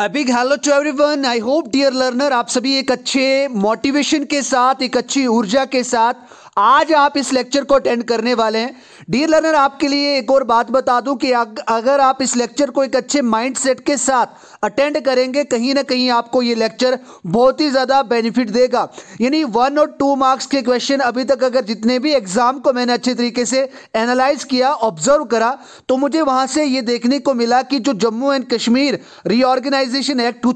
A hello to everyone I hope dear learner आप सभी एक अच्छे मोटिवेशन के साथ एक अच्छी ऊर्जा के साथ आज आप इस लेक्चर को अटेंड करने वाले हैं डियर लर्नर आपके लिए एक और बात बता दूं कि अगर आप इस लेक्चर को एक अच्छे माइंड सेट के साथ अटेंड करेंगे कहीं ना कहीं आपको ये लेक्चर बहुत ही ज़्यादा बेनिफिट देगा यानी वन और टू मार्क्स के क्वेश्चन अभी तक अगर जितने भी एग्ज़ाम को मैंने अच्छे तरीके से एनालाइज किया ऑब्जर्व करा तो मुझे वहाँ से ये देखने को मिला कि जो Jammu and Kashmir reorganisation act to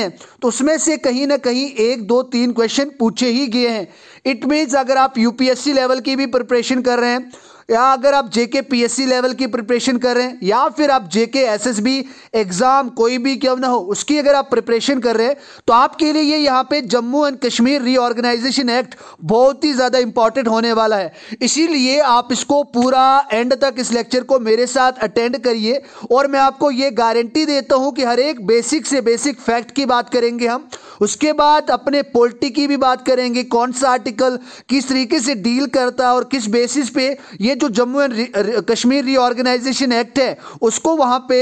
है तो उसमें से कहीं ना कहीं एक दो तीन क्वेश्चन पूछे ही गए हैं इट मीन्स अगर आप यूपीएससी लेवल की भी प्रिपरेशन कर रहे हैं या अगर आप जेके पीएससी लेवल की प्रिपरेशन कर रहे हैं या फिर आप जेके एसएसबी एग्ज़ाम कोई भी क्यों ना हो उसकी अगर आप प्रिपरेशन कर रहे हैं तो आपके लिए ये यहाँ पे Jammu and Kashmir reorganisation act बहुत ही ज़्यादा इंपॉर्टेंट होने वाला है इसीलिए आप इसको पूरा एंड तक इस लेक्चर को मेरे साथ अटेंड करिए और मैं आपको ये गारंटी देता हूँ कि हर एक बेसिक से बेसिक फैक्ट की बात करेंगे हम उसके बाद अपने पोल्टी की भी बात करेंगे कौन सा आर्टिकल किस तरीके से डील करता है और किस बेसिस पे ये जो Jammu and Kashmir reorganisation act है उसको वहाँ पे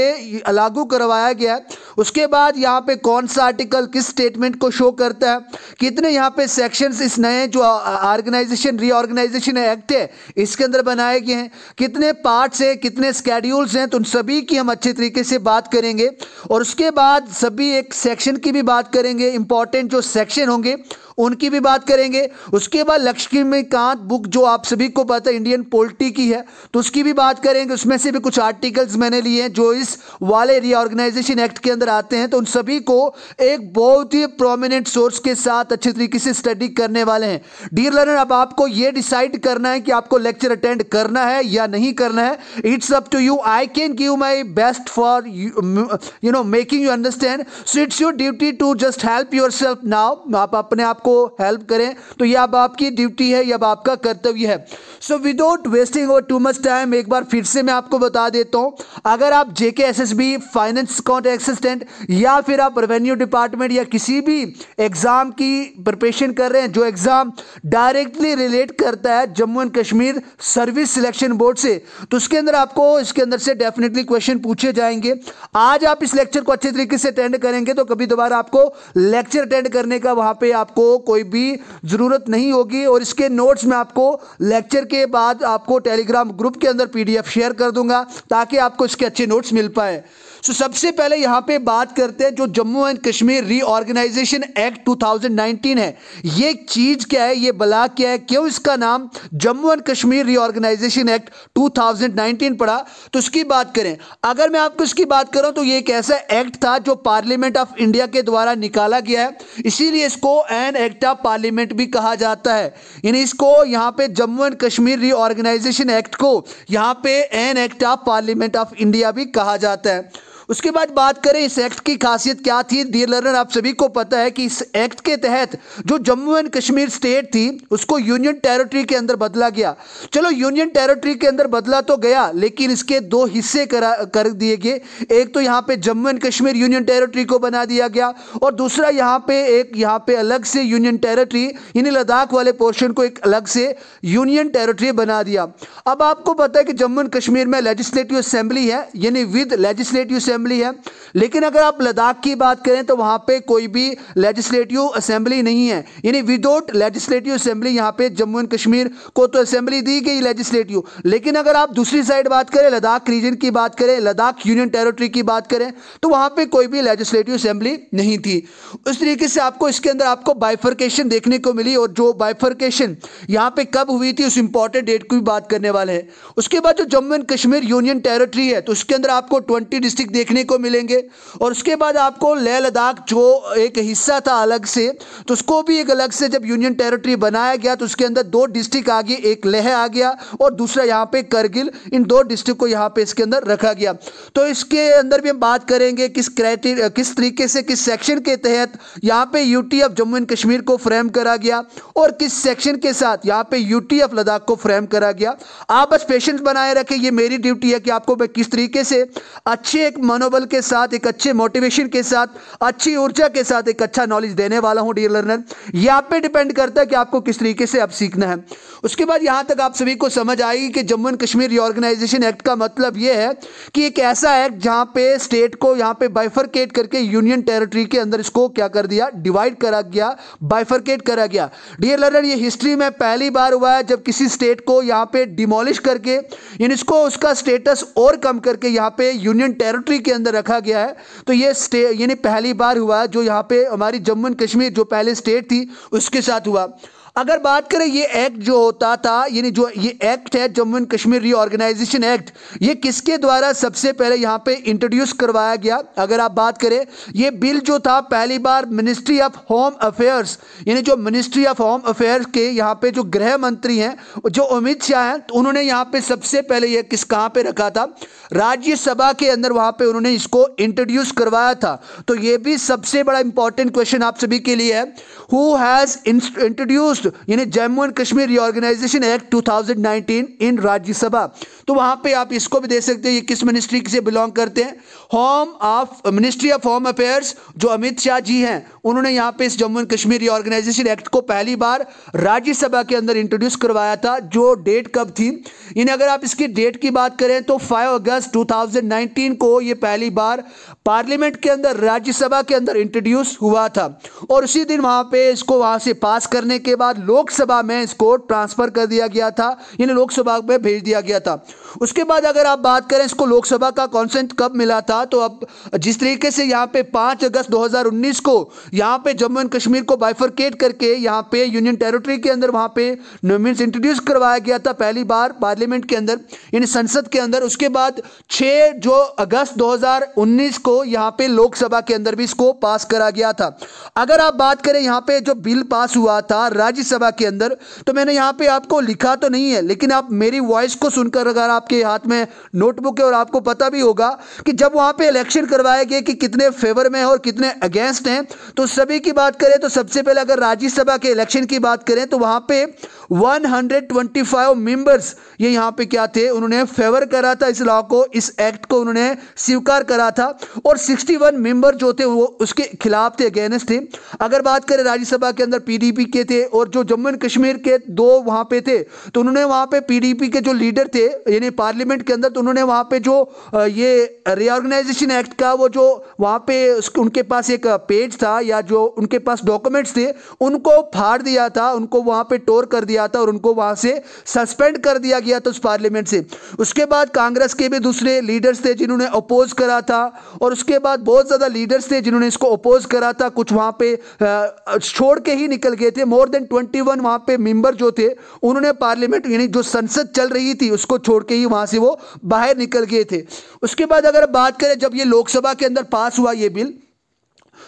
लागू करवाया गया है उसके बाद यहाँ पे कौन सा आर्टिकल किस स्टेटमेंट को शो करता है कितने यहाँ पे सेक्शंस इस नए जो ऑर्गेनाइजेशन रीऑर्गेनाइजेशन एक्ट है इसके अंदर बनाए गए हैं कितने पार्ट्स हैं कितने स्केड्यूल्स हैं तो उन सभी की हम अच्छे तरीके से बात करेंगे और उसके बाद सभी एक सेक्शन की भी बात करेंगे इंपॉर्टेंट जो सेक्शन होंगे उनकी भी बात करेंगे उसके बाद लक्ष्मीकांत बुक जो आप सभी को पता है इंडियन पोल्ट्री की है तो उसकी भी बात करेंगे उसमें से भी कुछ आर्टिकल्स मैंने लिए हैं जो इस वाले रिओर्गेनाइजेशन एक्ट के अंदर आते हैं तो उन सभी को एक बहुत ही प्रोमिनेंट सोर्स के साथ अच्छे तरीके से स्टडी करने वाले हैं डियर लर्नर अब आपको यह डिसाइड करना है कि आपको लेक्चर अटेंड करना है या नहीं करना है it's up to you I can give my best for you know making you understand so it's your duty to just help yourself now आप अपने आप को को हेल्प करें तो यह अब आपकी ड्यूटी है यह अब आपका कर्तव्य है सो विदाउट वेस्टिंग और टू मच टाइम एक बार फिर से मैं आपको बता देता हूँ अगर आप JK B finance account assistant या फिर आप रेवेन्यू डिपार्टमेंट या किसी भी एग्ज़ाम की प्रिपरेशन कर रहे हैं जो एग्ज़ाम डायरेक्टली रिलेट करता है Jammu and Kashmir service selection board से तो उसके अंदर आपको इसके अंदर से डेफिनेटली क्वेश्चन पूछे जाएंगे आज आप इस लेक्चर को अच्छे तरीके से अटेंड करेंगे तो कभी दोबारा आपको लेक्चर अटेंड करने का वहां पे आपको कोई भी ज़रूरत नहीं होगी और इसके नोट्स मैं आपको लेक्चर के बाद आपको टेलीग्राम ग्रुप के अंदर पीडीएफ शेयर कर दूंगा ताकि आपको इसके अच्छे नोट्स मिल पाए सो सबसे पहले यहाँ पे बात करते हैं जो Jammu and Kashmir reorganisation act 2019 है ये चीज क्या है ये बला क्या है क्यों इसका नाम Jammu and Kashmir reorganisation act 2019 पड़ा तो इसकी बात करें अगर मैं आपको इसकी बात करूं तो ये एक ऐसा एक्ट था जो पार्लियामेंट ऑफ इंडिया के द्वारा निकाला गया है इसीलिए इसको एन एक्ट ऑफ पार्लियामेंट भी कहा जाता है यानी इसको यहाँ पे Jammu and Kashmir reorganisation act को यहाँ पे an act of parliament of India भी कहा जाता है उसके बाद बात करें इस एक्ट की खासियत क्या थी डियर लर्नर आप सभी को पता है कि इस एक्ट के तहत जो जम्मू एंड कश्मीर स्टेट थी उसको यूनियन टेरिटरी के अंदर बदला गया चलो यूनियन टेरिटरी के अंदर बदला तो गया लेकिन इसके दो हिस्से करा कर दिए गए एक तो यहाँ पे Jammu and Kashmir union territory को बना दिया गया और दूसरा यहाँ पे एक यहाँ पे अलग से यूनियन टेरिटरी यानी लद्दाख वाले पोर्शन को एक अलग से यूनियन टेरिटरी बना दिया अब आपको पता है कि जम्मू एंड कश्मीर में लेजिस्लेटिव असेंबली है यानी विद लेजिस्लेटिव असेंबली है लेकिन अगर आप लद्दाख की बात करें तो वहाँ पे कोई भी लेजिस्लेटिव असेंबली नहीं है यानी विदाउट लेजिस्लेटिव असेंबली यहाँ पे जम्मू एंड कश्मीर को तो असेंबली दी गई लेजिस्लेटिव लेकिन अगर आप दूसरी साइड बात करें लद्दाख रीजन की बात करें लद्दाख यूनियन टेरिटरी की बात करें तो वहाँ पर कोई भी लेजिस्लेटिव असेंबली नहीं थी उस तरीके से आपको इसके अंदर आपको बाइफर्केशन देखने को मिली और जो बाइफर्केशन यहाँ पर कब हुई थी उस इंपॉर्टेंट डेट की भी बात करने वाले हैं उसके बाद जो Jammu and Kashmir union territory है तो उसके अंदर आपको ट्वेंटी डिस्ट्रिक्ट देखने को मिलेंगे और उसके बाद आपको लेह लद्दाख जो एक हिस्सा था अलग से तो उसको भी एक अलग से जब यूनियन टेरिटरी बनाया गया तो उसके अंदर दो डिस्ट्रिक्ट आ गए एक लेह आ गया और दूसरा यहाँ पे करगिल इन दो डिस्ट्रिक्ट को यहाँ पे इसके अंदर रखा गया तो इसके अंदर भी हम बात करेंगे किस क्राइटेरिया किस तरीके से किस सेक्शन के तहत यहाँ पे UT of Jammu and Kashmir को फ्रेम करा गया और किस सेक्शन के साथ यहाँ पे यूटी ऑफ लद्दाख को फ्रेम करा गया आप बस पेशेंस बनाए रखें ये मेरी ड्यूटी है कि आपको मैं किस तरीके से अच्छे एक मनोबल के साथ एक अच्छे मोटिवेशन के साथ अच्छी ऊर्जा के साथ एक अच्छा नॉलेज देने वाला हूं डियर लर्नर ये आप पे डिपेंड करता है कि आपको किस तरीके से अब सीखना है उसके बाद यहां तक आप सभी को समझ आएगी कि Jammu and Kashmir reorganisation act का मतलब यह है कि एक ऐसा एक्ट जहां पे स्टेट को यहां पे बाइफरकेट करके यूनियन टेरिटरी के अंदर इसको क्या कर दिया डिवाइड करा गया बाइफरकेट करा गया डियर लर्नर ये हिस्ट्री में पहली बार हुआ है जब किसी स्टेट को यहां पे डिमोलिश करके इसको उसका स्टेटस और कम करके यहां पे यूनियन टेरिटरी के अंदर रखा गया है तो ये स्टे यानी पहली बार हुआ जो यहाँ पे हमारी जम्मू एंड कश्मीर जो पहले स्टेट थी उसके साथ हुआ अगर बात करें ये एक्ट जो होता था यानी जो ये एक्ट है Jammu and Kashmir reorganisation act ये किसके द्वारा सबसे पहले यहाँ पे इंट्रोड्यूस करवाया गया अगर आप बात करें ये बिल जो था पहली बार मिनिस्ट्री ऑफ होम अफेयर्स यानी जो मिनिस्ट्री ऑफ होम अफेयर्स के यहाँ पे जो गृह मंत्री हैं जो अमित शाह हैं तो उन्होंने यहाँ पे सबसे पहले ये किस कहाँ पर रखा था राज्यसभा के अंदर वहाँ पर उन्होंने इसको इंट्रोड्यूस करवाया था तो ये भी सबसे बड़ा इंपॉर्टेंट क्वेश्चन आप सभी के लिए है हु हैज़ इंट्रोड्यूस इंट्रोड्यूस्ड यानी Jammu and Kashmir reorganisation act 2019 in Rajya Sabha तो वहां पे आप इसको भी देख सकते हैं ये किस मिनिस्ट्री से बिलोंग करते हैं home of ministry of home affairs जो अमित शाह जी हैं उन्होंने यहाँ पे इस Jammu and Kashmir reorganisation act को पहली बार राज्यसभा के अंदर इंट्रोड्यूस करवाया था जो डेट कब थी यानी अगर आप इसकी डेट की बात करें तो फाइव अगस्त टू को ये पहली बार पार्लियामेंट के अंदर राज्यसभा के अंदर इंट्रोड्यूस हुआ था और उसी दिन वहां पे इसको वहां से पास करने के बाद लोकसभा में इसको ट्रांसफ़र कर दिया गया था यानी लोकसभा में भेज दिया गया था उसके बाद अगर आप बात करें इसको लोकसभा का कॉन्सेंट कब मिला था तो अब जिस तरीके से यहाँ पे पांच अगस्त दो को यहाँ पे जम्मू एंड कश्मीर को बाइफरकेट करके यहाँ पे यूनियन टेरिटरी के अंदर वहां पे मीन्स इंट्रोड्यूस करवाया गया था पहली बार पार्लियामेंट के अंदर यानी संसद के अंदर उसके बाद छह जो अगस्त दो को को यहाँ पे लोकसभा के अंदर भी इसको पास करा गया था अगर आप बात करें यहाँ पे जो बिल पास हुआ था राज्यसभा के अंदर तो मैंने यहाँ पे आपको लिखा तो नहीं है लेकिन आप मेरी वॉइस को सुनकर अगर आपके हाथ में नोटबुक है और आपको पता भी होगा कि जब वहाँ पे इलेक्शन करवाए गए कि कितने फेवर में और कितने अगेंस्ट हैं तो सभी की बात करें तो सबसे पहले अगर राज्यसभा के इलेक्शन की बात करें तो वहाँ पर 125 मेंबर्स ये यहाँ पे क्या थे उन्होंने फेवर करा था इस लॉ को इस एक्ट को उन्होंने स्वीकार करा था और 61 मेंबर जो थे वो उसके खिलाफ थे अगेंस्ट थे अगर बात करें राज्यसभा के अंदर पीडीपी के थे और जो जम्मू एंड कश्मीर के दो वहाँ पे थे तो उन्होंने वहाँ पे पीडीपी के जो लीडर थे यानी पार्लियामेंट के अंदर तो उन्होंने वहाँ पे जो ये रिओर्गेनाइजेशन एक्ट का वो जो वहाँ पे उनके पास एक पेज था या जो उनके पास डॉक्यूमेंट्स थे उनको फाड़ दिया था उनको वहाँ पे टोर कर दिया गया था और उनको वहां से सस्पेंड कर दिया गया था उस पार्लियामेंट से उसके बाद कांग्रेस के भी दूसरे लीडर्स थे जिन्होंने अपोज करा था और उसके बाद बहुत ज़्यादा लीडर्स थे जिन्होंने इसको अपोज करा था कुछ वहां पे छोड़ के ही निकल गए थे मोर देन ट्वेंटी वन वहां पे मेम्बर जो थे उन्होंने पार्लियामेंट यानी जो संसद चल रही थी उसको छोड़ के ही वहां से वो बाहर निकल गए थे उसके बाद अगर बात करें जब ये लोकसभा के अंदर पास हुआ ये बिल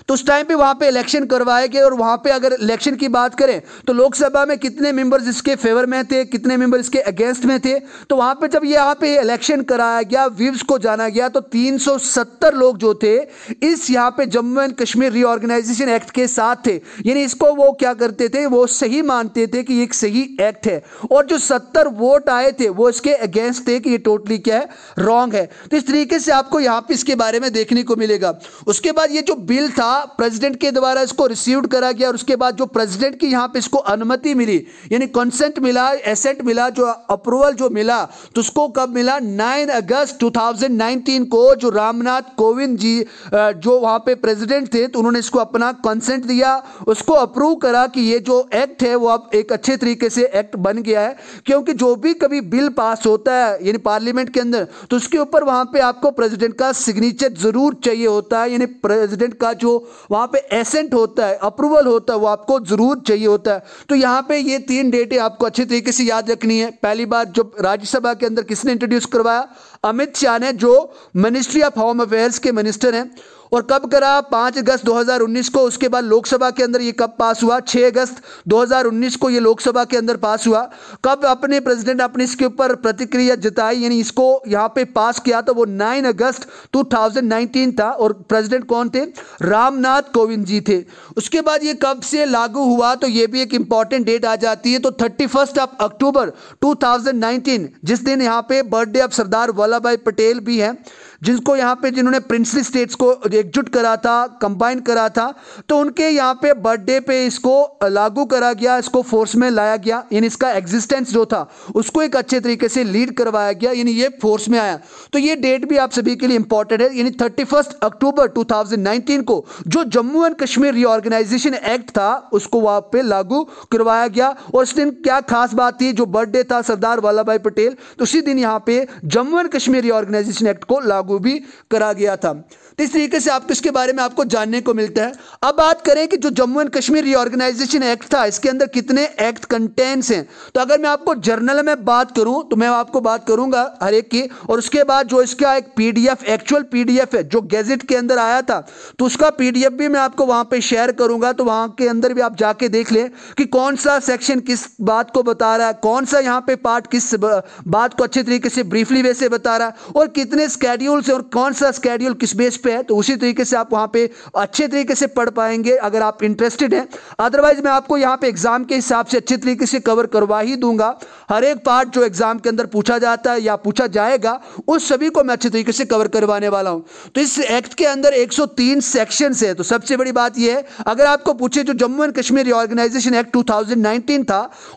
तो उस टाइम पे वहाँ पे इलेक्शन करवाए गए और वहाँ पे अगर इलेक्शन की बात करें तो लोकसभा में कितने मेंबर्स इसके फेवर में थे कितने मेंबर इसके अगेंस्ट में थे तो वहाँ पे जब यहाँ पे इलेक्शन कराया गया विव्स को जाना गया तो 370 लोग जो थे इस यहाँ पे Jammu and Kashmir reorganisation act के साथ थे यानी इसको वो क्या करते थे वो सही मानते थे कि एक सही एक्ट है और जो सत्तर वोट आए थे वो इसके अगेंस्ट थे कि ये टोटली क्या है रॉन्ग है तो इस तरीके से आपको यहाँ पे इसके बारे में देखने को मिलेगा उसके बाद ये जो बिल था था प्रेसिडेंट के द्वारा इसको रिसीव करा गया और उसके बाद जो प्रेसिडेंट की यहां पे इसको अनुमति मिली यानी कंसेंट मिला एसेंट मिला जो अप्रूवल जो मिला तो उसको कब मिला 9 अगस्त 2019 को जो रामनाथ कोविंद जी जो वहां पे प्रेसिडेंट थे तो उन्होंने इसको अपना कंसेंट दिया उसको अप्रूव करा कि ये जो एक्ट है वो अब एक अच्छे तरीके से एक्ट बन गया है क्योंकि जो भी कभी बिल पास होता है यानी पार्लियामेंट के अंदर तो उसके ऊपर वहां पे आपको प्रेसिडेंट का सिग्नेचर जरूर चाहिए होता है यानी प्रेसिडेंट का जो वहाँ पे एसेंट होता है अप्रूवल होता है वो आपको ज़रूर चाहिए होता है तो यहाँ पे ये तीन डेटें आपको अच्छे तरीके से याद रखनी है पहली बार जो राज्यसभा के अंदर किसने इंट्रोड्यूस करवाया अमित शाह ने जो मिनिस्ट्री ऑफ होम अफेयर्स के मिनिस्टर हैं और कब करा पांच अगस्त 2019 को उसके बाद लोकसभा के अंदर ये कब पास हुआ छह अगस्त 2019 को ये लोकसभा के अंदर पास हुआ कब अपने प्रेसिडेंट अपने इसके ऊपर प्रतिक्रिया जताई यानी इसको यहाँ पे पास किया तो वो 9 अगस्त 2019 था और प्रेसिडेंट कौन थे रामनाथ कोविंद जी थे उसके बाद ये कब से लागू हुआ तो ये भी एक इंपॉर्टेंट डेट आ जाती है तो थर्टी ऑफ अक्टूबर टू जिस दिन यहाँ पे बर्थडे ऑफ सरदार वल्लभ भाई पटेल भी हैं जिनको यहाँ पे जिन्होंने प्रिंसली स्टेट्स को एकजुट करा था कंबाइन करा था तो उनके यहाँ पे बर्थडे पे इसको लागू करा गया इसको फोर्स में लाया गया यानी इसका एग्जिस्टेंस जो था उसको एक अच्छे तरीके से लीड करवाया गया यानी ये फोर्स में आया तो ये डेट भी आप सभी के लिए इंपॉर्टेंट है यानी थर्टी अक्टूबर टू को जो Jammu and Kashmir reorganisation act था उसको वहाँ पर लागू करवाया गया और उस दिन क्या खास बात थी जो बर्थडे था सरदार वल्लभ भाई पटेल तो उसी दिन यहाँ पे Jammu and Kashmir reorganisation act को लागू लागू भी करा गया था तो इस तरीके से आप किसके बारे में आपको जानने को मिलता है अब बात करें कि जो Jammu and Kashmir reorganisation act था इसके अंदर कितने एक्ट कंटेंट्स हैं तो अगर मैं आपको जर्नल में बात करूं तो मैं आपको बात करूंगा हर एक की और उसके बाद जो इसका एक पीडीएफ एक्चुअल पीडीएफ है जो गैजेट के अंदर आया था तो उसका पीडीएफ भी मैं आपको वहां पर शेयर करूंगा तो वहां के अंदर भी आप जाके देख लें कि कौन सा सेक्शन किस बात को बता रहा है कौन सा यहाँ पर पार्ट किस बात को अच्छे तरीके से ब्रीफली वैसे बता रहा है और कितने स्केड्यूल रूल्स हैं और कौन सा स्केड्यूल किस बेस पे है तो उसी तरीके से आप वहाँ पे अच्छे तरीके से पढ़ पाएंगे अगर आप इंटरेस्टेड हैं अदरवाइज मैं आपको यहाँ पे एग्जाम के हिसाब से अच्छे तरीके से कवर करवा ही दूंगा हर एक पार्ट जो एग्जाम के अंदर पूछा जाता है या पूछा जाएगा उस सभी को मैं अच्छे तरीके से कवर करवाने वाला हूँ तो इस एक्ट के अंदर 103 सेक्शंस है तो सबसे बड़ी बात यह है अगर आपको पूछे जो Jammu and Kashmir reorganisation act two था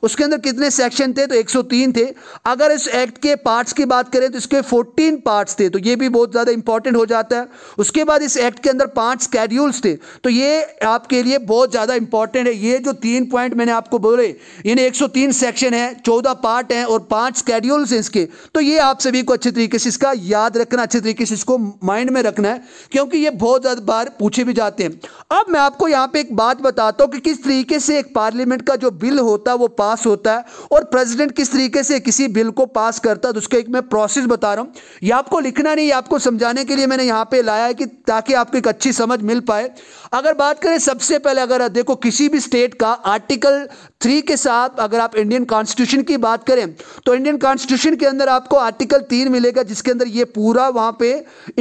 उसके अंदर कितने सेक्शन थे तो एक थे अगर इस एक्ट के पार्ट्स की बात करें तो इसके फोर्टीन पार्ट्स थे तो ये भी बहुत ज़्यादा इंपॉर्टेंट हो जाता है उसके बाद इस एक्ट के अंदर पांच स्कैड्यूल्स थे तो ये आपके लिए बहुत ज़्यादा इंपॉर्टेंट है ये जो तीन पॉइंट मैंने आपको बोले इन एक सेक्शन है चौदह पार्ट हैं और पाँच स्कैड्यूल्स हैं इसके तो ये आप सभी को अच्छे तरीके से इसका याद रखना अच्छे तरीके से इसको माइंड में रखना है क्योंकि ये बहुत ज़्यादा बार पूछे भी जाते हैं अब मैं आपको यहाँ पर एक बात बताता हूँ कि किस तरीके से एक पार्लियामेंट का जो बिल होता है वो पास होता है और प्रेसिडेंट किस तरीके से किसी बिल को पास करता है तो उसका एक मैं प्रोसेस बता रहा हूं ये आपको लिखना नहीं आपको समझाने के लिए मैंने यहाँ पे लाया है कि ताकि आपको एक अच्छी समझ मिल पाए अगर बात करें सबसे पहले अगर देखो किसी भी स्टेट का आर्टिकल थ्री के साथ अगर आप इंडियन कॉन्स्टिट्यूशन की बात करें तो इंडियन कॉन्स्टिट्यूशन के अंदर आपको आर्टिकल तीन मिलेगा जिसके अंदर ये पूरा वहाँ पे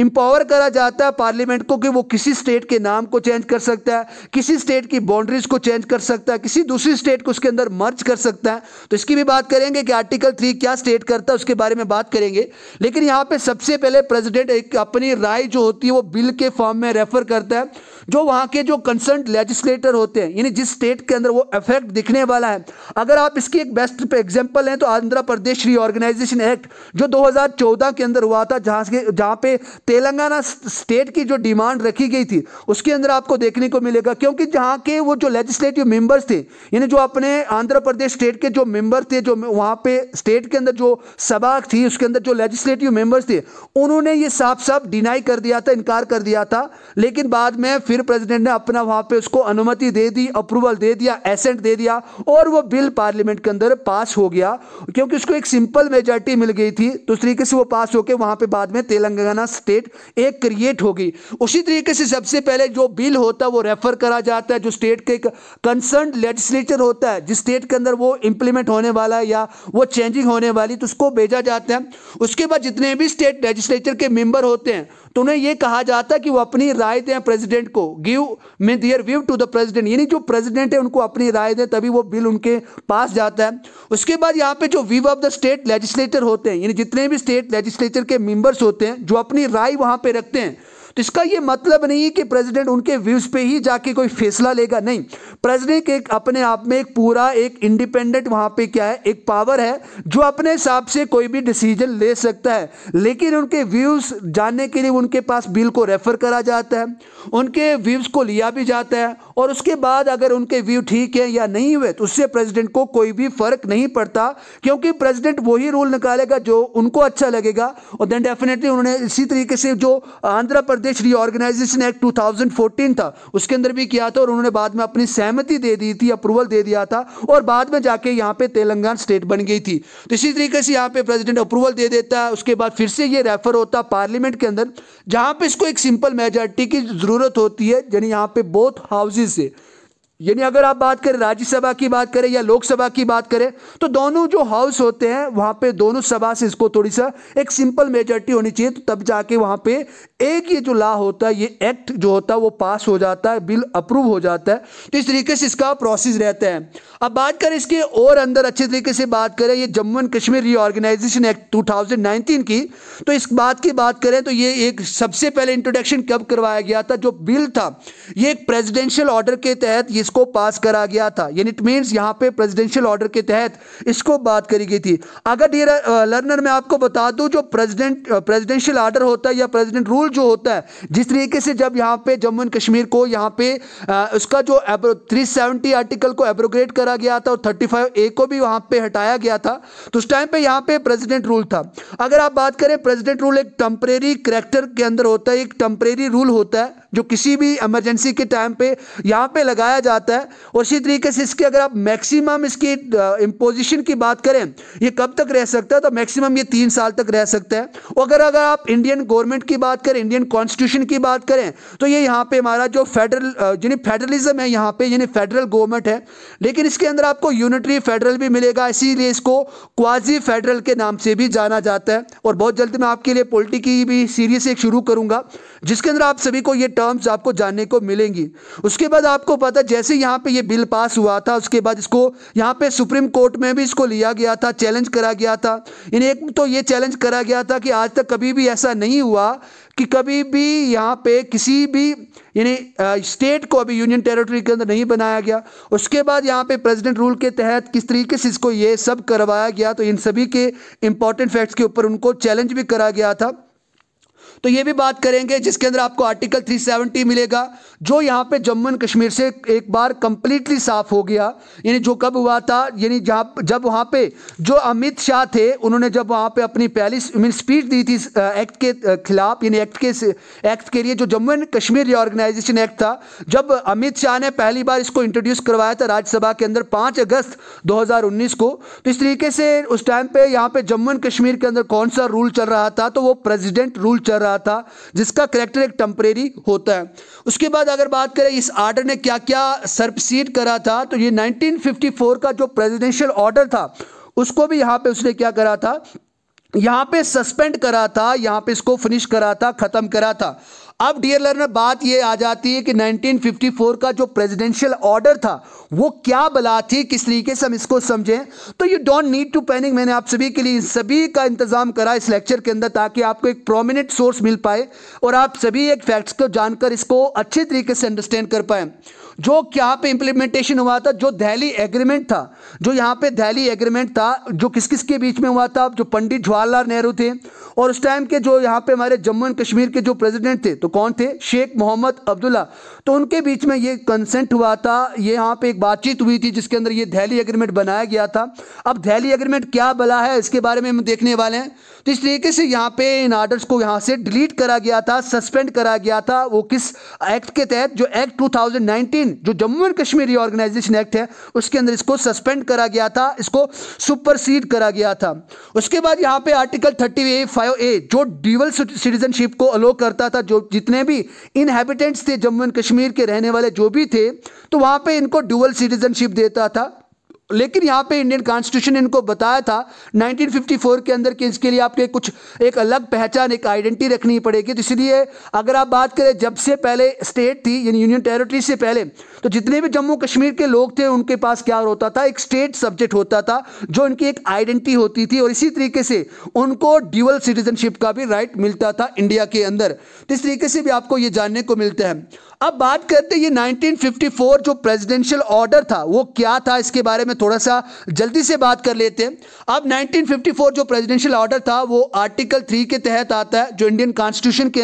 इम्पावर करा जाता है पार्लियामेंट को कि वो किसी स्टेट के नाम को चेंज कर सकता है किसी स्टेट की बाउंड्रीज को चेंज कर सकता है किसी दूसरी स्टेट को उसके अंदर मर्ज कर सकता है तो इसकी भी बात करेंगे कि आर्टिकल थ्री क्या स्टेट करता है उसके बारे में बात करेंगे लेकिन यहाँ पर सबसे पहले प्रेसिडेंट एक अपनी राय जो होती है वो बिल के फॉर्म में रेफर करता है जो वहाँ के जो कंसर्न लेजिस्लेटर होते हैं यानी जिस स्टेट के अंदर वो इफेक्ट दिखने वाला है अगर आप इसकी एक बेस्ट पे एग्जाम्पल हैं तो आंध्र प्रदेश रीऑर्गेनाइजेशन एक्ट जो 2014 के अंदर हुआ था जहाँ के जहाँ पे तेलंगाना स्टेट की जो डिमांड रखी गई थी उसके अंदर आपको देखने को मिलेगा क्योंकि जहाँ के वो जो लेजिस्लेटिव मेम्बर्स थे यानी जो अपने आंध्र प्रदेश स्टेट के जो मेम्बर थे जो वहाँ पे स्टेट के अंदर जो सभा थी उसके अंदर जो लेजिस्लेटिव मेम्बर्स थे उन्होंने ये साफ साफ डिनाई कर दिया था इनकार कर दिया था लेकिन बाद में फिर प्रेसिडेंट ने अपना वहां पे उसको अनुमति दे दी अप्रूवल दे दिया एसेंट दे दिया और वो बिल पार्लियामेंट के अंदर पास हो गया क्योंकि उसको एक सिंपल मेजोरिटी मिल गई थी तो उस तरीके से वो पास होकर वहां पर बाद में तेलंगाना स्टेट एक क्रिएट हो गई उसी तरीके से सबसे पहले जो बिल होता है वो रेफर करा जाता है जो स्टेट के कंसर्न लेजिस्लेचर होता है जिस स्टेट के अंदर वो इंप्लीमेंट होने वाला है या वो चेंजिंग होने वाली तो उसको भेजा जाता है उसके बाद जितने भी स्टेट लेजिस्लेचर के के मेंबर होते हैं तो उन्हें यह कहा जाता है कि वो अपनी राय दें प्रेसिडेंट को give mean their view to the president यानी जो प्रेसिडेंट है उनको अपनी राय दें तभी वो बिल उनके पास जाता है उसके बाद यहाँ पे जो view of the state legislator होते हैं यानी जितने भी स्टेट लेजिस्लेचर के मेंबर्स होते हैं जो अपनी राय वहाँ पर रखते हैं तो इसका ये मतलब नहीं है कि प्रेसिडेंट उनके व्यूज़ पे ही जाके कोई फैसला लेगा नहीं प्रेसिडेंट एक अपने आप में एक पूरा एक इंडिपेंडेंट वहाँ पे क्या है एक पावर है जो अपने हिसाब से कोई भी डिसीजन ले सकता है लेकिन उनके व्यूज़ जानने के लिए उनके पास बिल को रेफ़र करा जाता है उनके व्यूज़ को लिया भी जाता है और उसके बाद अगर उनके व्यू ठीक है या नहीं हुए तो उससे प्रेसिडेंट को कोई भी फ़र्क नहीं पड़ता क्योंकि प्रेसिडेंट वही रूल निकालेगा जो उनको अच्छा लगेगा और देन डेफिनेटली उन्होंने इसी तरीके से जो आंध्र प्रदेश प्रदेश रीऑर्गेनाइजेशन एक्ट 2014 था उसके अंदर भी किया था और उन्होंने बाद में अपनी सहमति दे दी थी अप्रूवल दे दिया था और बाद में जाके यहाँ पे तेलंगाना स्टेट बन गई थी तो इसी तरीके से यहाँ पे प्रेसिडेंट अप्रूवल दे देता है उसके बाद फिर से ये रेफर होता है पार्लियामेंट के अंदर जहाँ पे इसको एक सिंपल मेजॉरिटी की ज़रूरत होती है यानी यहाँ पे बोथ हाउसेज से यानी अगर आप बात करें राज्यसभा की बात करें या लोकसभा की बात करें तो दोनों जो हाउस होते हैं वहां पे दोनों सभा से इसको थोड़ी सा एक सिंपल मेजोरिटी होनी चाहिए तो तब जाके वहां पे एक ये जो लॉ होता है ये एक्ट जो होता है वो पास हो जाता है बिल अप्रूव हो जाता है तो इस तरीके से इसका प्रोसेस रहता है अब बात करें इसके और अंदर अच्छे तरीके से बात करें ये Jammu and Kashmir reorganisation act two की तो इस बात की बात करें तो ये एक सबसे पहले इंट्रोडक्शन कब करवाया गया था जो बिल था ये एक प्रेजिडेंशियल ऑर्डर के तहत ये इसको पास करा गया था यानी इट मीन्स यहाँ पे प्रेसिडेंशियल ऑर्डर के तहत इसको बात करी गई थी अगर डियर लर्नर मैं आपको बता दूँ जो प्रेसिडेंट प्रेसिडेंशियल ऑर्डर होता है या प्रेसिडेंट रूल जो होता है जिस तरीके से जब यहाँ पे जम्मू एंड कश्मीर को यहाँ पे आ, उसका जो थ्री सेवेंटी आर्टिकल को एब्रोग्रेट करा गया था और थर्टी फाइव ए को भी वहाँ पर हटाया गया था तो उस टाइम पर यहाँ पर प्रेजिडेंट रूल था अगर आप बात करें प्रेजिडेंट रूल एक टम्परेरी करेक्टर के अंदर होता है एक टम्परेरी रूल होता है जो किसी भी इमरजेंसी के टाइम पे यहाँ पे लगाया जा आता है उसी तरीके से इसके अगर आप मैक्सिमम इसकी इम्पोजिशन की बात करें ये कब तक रह सकता है तो मैक्सिमम ये तीन साल तक रह सकता है और अगर अगर आप इंडियन गवर्नमेंट की बात करें इंडियन कॉन्स्टिट्यूशन की बात करें तो ये यहाँ पे हमारा जो फेडरल यानी फेडरलिज्म है यहाँ पे यानी फेडरल गवर्नमेंट है लेकिन इसके अंदर आपको यूनिटरी फेडरल भी मिलेगा इसीलिए इसको क्वाजी फेडरल के नाम से भी जाना जाता है और बहुत जल्दी मैं आपके लिए पोलिटी की भी सीरीज एक शुरू करूँगा जिसके अंदर आप सभी को ये टर्म्स आपको जानने को मिलेंगी उसके बाद आपको पता जैसे जैसे यहाँ पे ये बिल पास हुआ था उसके बाद इसको यहाँ पे सुप्रीम कोर्ट में भी इसको लिया गया था चैलेंज करा गया था इन एक तो ये चैलेंज करा गया था कि आज तक कभी भी ऐसा नहीं हुआ कि कभी भी यहाँ पे किसी भी यानी स्टेट को अभी यूनियन टेरिटरी के अंदर नहीं बनाया गया उसके बाद यहाँ पे प्रेसिडेंट रूल के तहत किस तरीके से इसको ये सब करवाया गया तो इन सभी के इम्पॉर्टेंट फैक्ट्स के ऊपर उनको चैलेंज भी करा गया था तो ये भी बात करेंगे जिसके अंदर आपको आर्टिकल 370 मिलेगा जो यहाँ पे जम्मू एंड कश्मीर से एक बार कंप्लीटली साफ हो गया यानी जो कब हुआ था यानी जहाँ जब वहाँ पे जो अमित शाह थे उन्होंने जब वहाँ पे अपनी पहली मीन स्पीच दी थी एक्ट के खिलाफ यानी एक्ट के एक्ट के लिए जो Jammu and Kashmir reorganisation act था जब अमित शाह ने पहली बार इसको इंट्रोड्यूस करवाया था राज्यसभा के अंदर पाँच अगस्त दो को तो इस तरीके से उस टाइम पे यहाँ पर जम्मू एंड कश्मीर के अंदर कौन सा रूल चल रहा था तो वो प्रेजिडेंट रूल चल रहा रहा था जिसका करेक्टर एक टम्परेरी होता है उसके बाद अगर बात करें इस आर्डर ने क्या क्या सरपसीड करा था तो ये 1954 का जो प्रेजिडेंशियल ऑर्डर था उसको भी यहाँ पे उसने क्या करा था यहाँ पे सस्पेंड करा था यहाँ पे इसको फिनिश करा था ख़त्म करा था अब डियर लर्नर बात यह आ जाती है कि 1954 का जो प्रेसिडेंशियल ऑर्डर था वो क्या बला थी किस तरीके से हम इसको समझें तो you don't need to panic मैंने आप सभी के लिए सभी का इंतजाम करा इस लेक्चर के अंदर ताकि आपको एक प्रोमिनेंट सोर्स मिल पाए और आप सभी एक फैक्ट्स को जानकर इसको अच्छे तरीके से अंडरस्टैंड कर पाए जो क्या पे इंप्लीमेंटेशन हुआ था जो दहली एग्रीमेंट था जो यहाँ पे दहली एग्रीमेंट था जो किस किस के बीच में हुआ था जो पंडित जवाहरलाल नेहरू थे और उस टाइम के जो यहाँ पे हमारे जम्मू एंड कश्मीर के जो प्रेसिडेंट थे तो कौन थे शेख मोहम्मद अब्दुल्ला तो उनके बीच में ये कंसेंट हुआ था ये यहाँ पे एक बातचीत हुई थी जिसके अंदर ये दहली एग्रीमेंट बनाया गया था अब दहली एग्रीमेंट क्या बला है इसके बारे में हम देखने वाले हैं तो इस तरीके से यहाँ पे इन आर्डर्स को यहाँ से डिलीट करा गया था सस्पेंड करा गया था वो किस एक्ट के तहत जो एक्ट टू लेकिन जो Jammu and Kashmir reorganisation act है उसके अंदर इसको सस्पेंड करा गया था इसको सुपरसीड करा गया था उसके बाद यहाँ पे article thirty A five A जो ड्यूअल सिटीजनशिप को अलो करता था जो जितने भी इनहेबिटेंट्स थे जम्मू एंड कश्मीर के रहने वाले जो भी थे तो वहाँ पे इनको ड्यूअल सिटीजनशिप देता था लेकिन यहाँ पे इंडियन कॉन्स्टिट्यूशन इनको बताया था 1954 के अंदर कि इसके लिए आपके कुछ एक अलग पहचान एक आइडेंटिटी रखनी पड़ेगी तो इसलिए अगर आप बात करें जब से पहले स्टेट थी यानी यूनियन टेरिटरी से पहले तो जितने भी जम्मू कश्मीर के लोग थे उनके पास क्या होता था एक स्टेट सब्जेक्ट होता था जो इनकी एक आइडेंटिटी होती थी और इसी तरीके से उनको ड्यूअल सिटीजनशिप का भी राइट मिलता था इंडिया के अंदर तो इस तरीके से भी आपको ये जानने को मिलता है अब बात करते हैं ये 1954 जो प्रेसिडेंशियल ऑर्डर था वो क्या था इसके बारे में थोड़ा सा जल्दी से बात कर लेते हैं अब 1954 जो प्रेसिडेंशियल ऑर्डर था वो आर्टिकल थ्री के तहत आता है जो इंडियन कॉन्स्टिट्यूशन के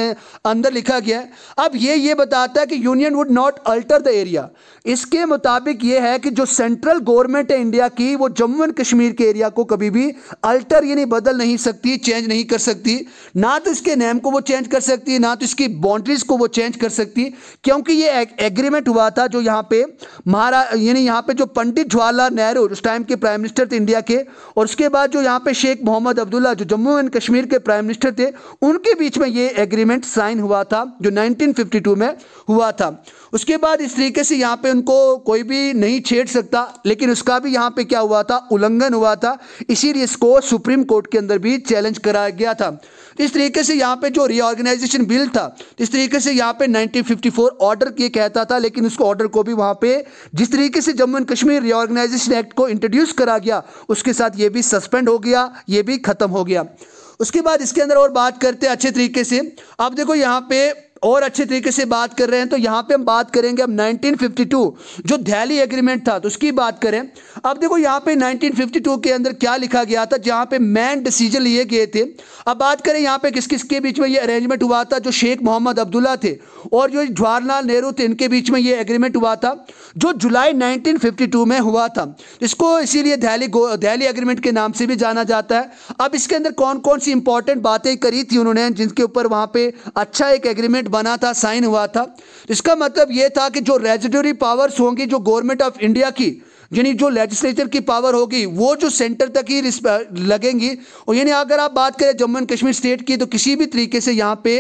अंदर लिखा गया है अब ये ये बताता है कि union would not alter the area इसके मुताबिक ये है कि जो सेंट्रल गवर्नमेंट है इंडिया की वो जम्मू एंड कश्मीर के एरिया को कभी भी अल्टर यानी बदल नहीं सकती चेंज नहीं कर सकती ना तो इसके नेम को वो चेंज कर सकती ना ना तो इसकी बाउंड्रीज को वो चेंज कर सकती है क्योंकि ये एग्रीमेंट हुआ था जो यहाँ पे महारा यानी यहाँ पे जो पंडित जवाहरलाल नेहरू उस टाइम के प्राइम मिनिस्टर थे इंडिया के और उसके बाद जो यहाँ पे शेख मोहम्मद अब्दुल्ला जो जम्मू एंड कश्मीर के प्राइम मिनिस्टर थे उनके बीच में ये एग्रीमेंट साइन हुआ था जो नाइनटीन में हुआ था उसके बाद इस तरीके से यहाँ पे उनको कोई भी नहीं छेड़ सकता लेकिन उसका भी यहाँ पे क्या हुआ था उल्लंघन हुआ था इसीलिए इसको सुप्रीम कोर्ट के अंदर भी चैलेंज कराया गया था तो इस तरीके से यहाँ पे जो रिओर्गेनाइजेशन बिल था इस तरीके से यहाँ पे 1954 ऑर्डर के कहता था लेकिन उसको ऑर्डर को भी वहाँ पे जिस तरीके से Jammu and Kashmir reorganisation act को इंट्रोड्यूस करा गया उसके साथ ये भी सस्पेंड हो गया ये भी खत्म हो गया उसके बाद इसके अंदर और बात करते हैं अच्छे तरीके से आप देखो यहाँ पे और अच्छे तरीके से बात कर रहे हैं तो यहां पे हम बात करेंगे अब 1952 जो दिल्ली एग्रीमेंट था तो उसकी बात करें अब देखो यहाँ पे 1952 के अंदर क्या लिखा गया था जहां पे मैन डिसीजन लिए गए थे अब बात करें यहाँ पे किस किस के बीच में ये अरेंजमेंट हुआ था जो शेख मोहम्मद अब्दुल्ला थे और जो जवाहरलाल नेहरू थे इनके बीच में ये एग्रीमेंट हुआ था जो जुलाई 1952 में हुआ था इसको इसीलिए दहली दहली एग्रीमेंट के नाम से भी जाना जाता है अब इसके अंदर कौन कौन सी इंपॉर्टेंट बातें करी थी उन्होंने जिनके ऊपर वहाँ पर अच्छा एक एग्रीमेंट बना था साइन हुआ था इसका मतलब ये था कि जो रेजिडरी पावर्स होंगी जो गवर्नमेंट ऑफ इंडिया की यानी जो लेजिस्लेचर की पावर होगी वो जो सेंटर तक ही लगेंगी और यानी अगर आप बात करें जम्मू एंड कश्मीर स्टेट की तो किसी भी तरीके से यहाँ पे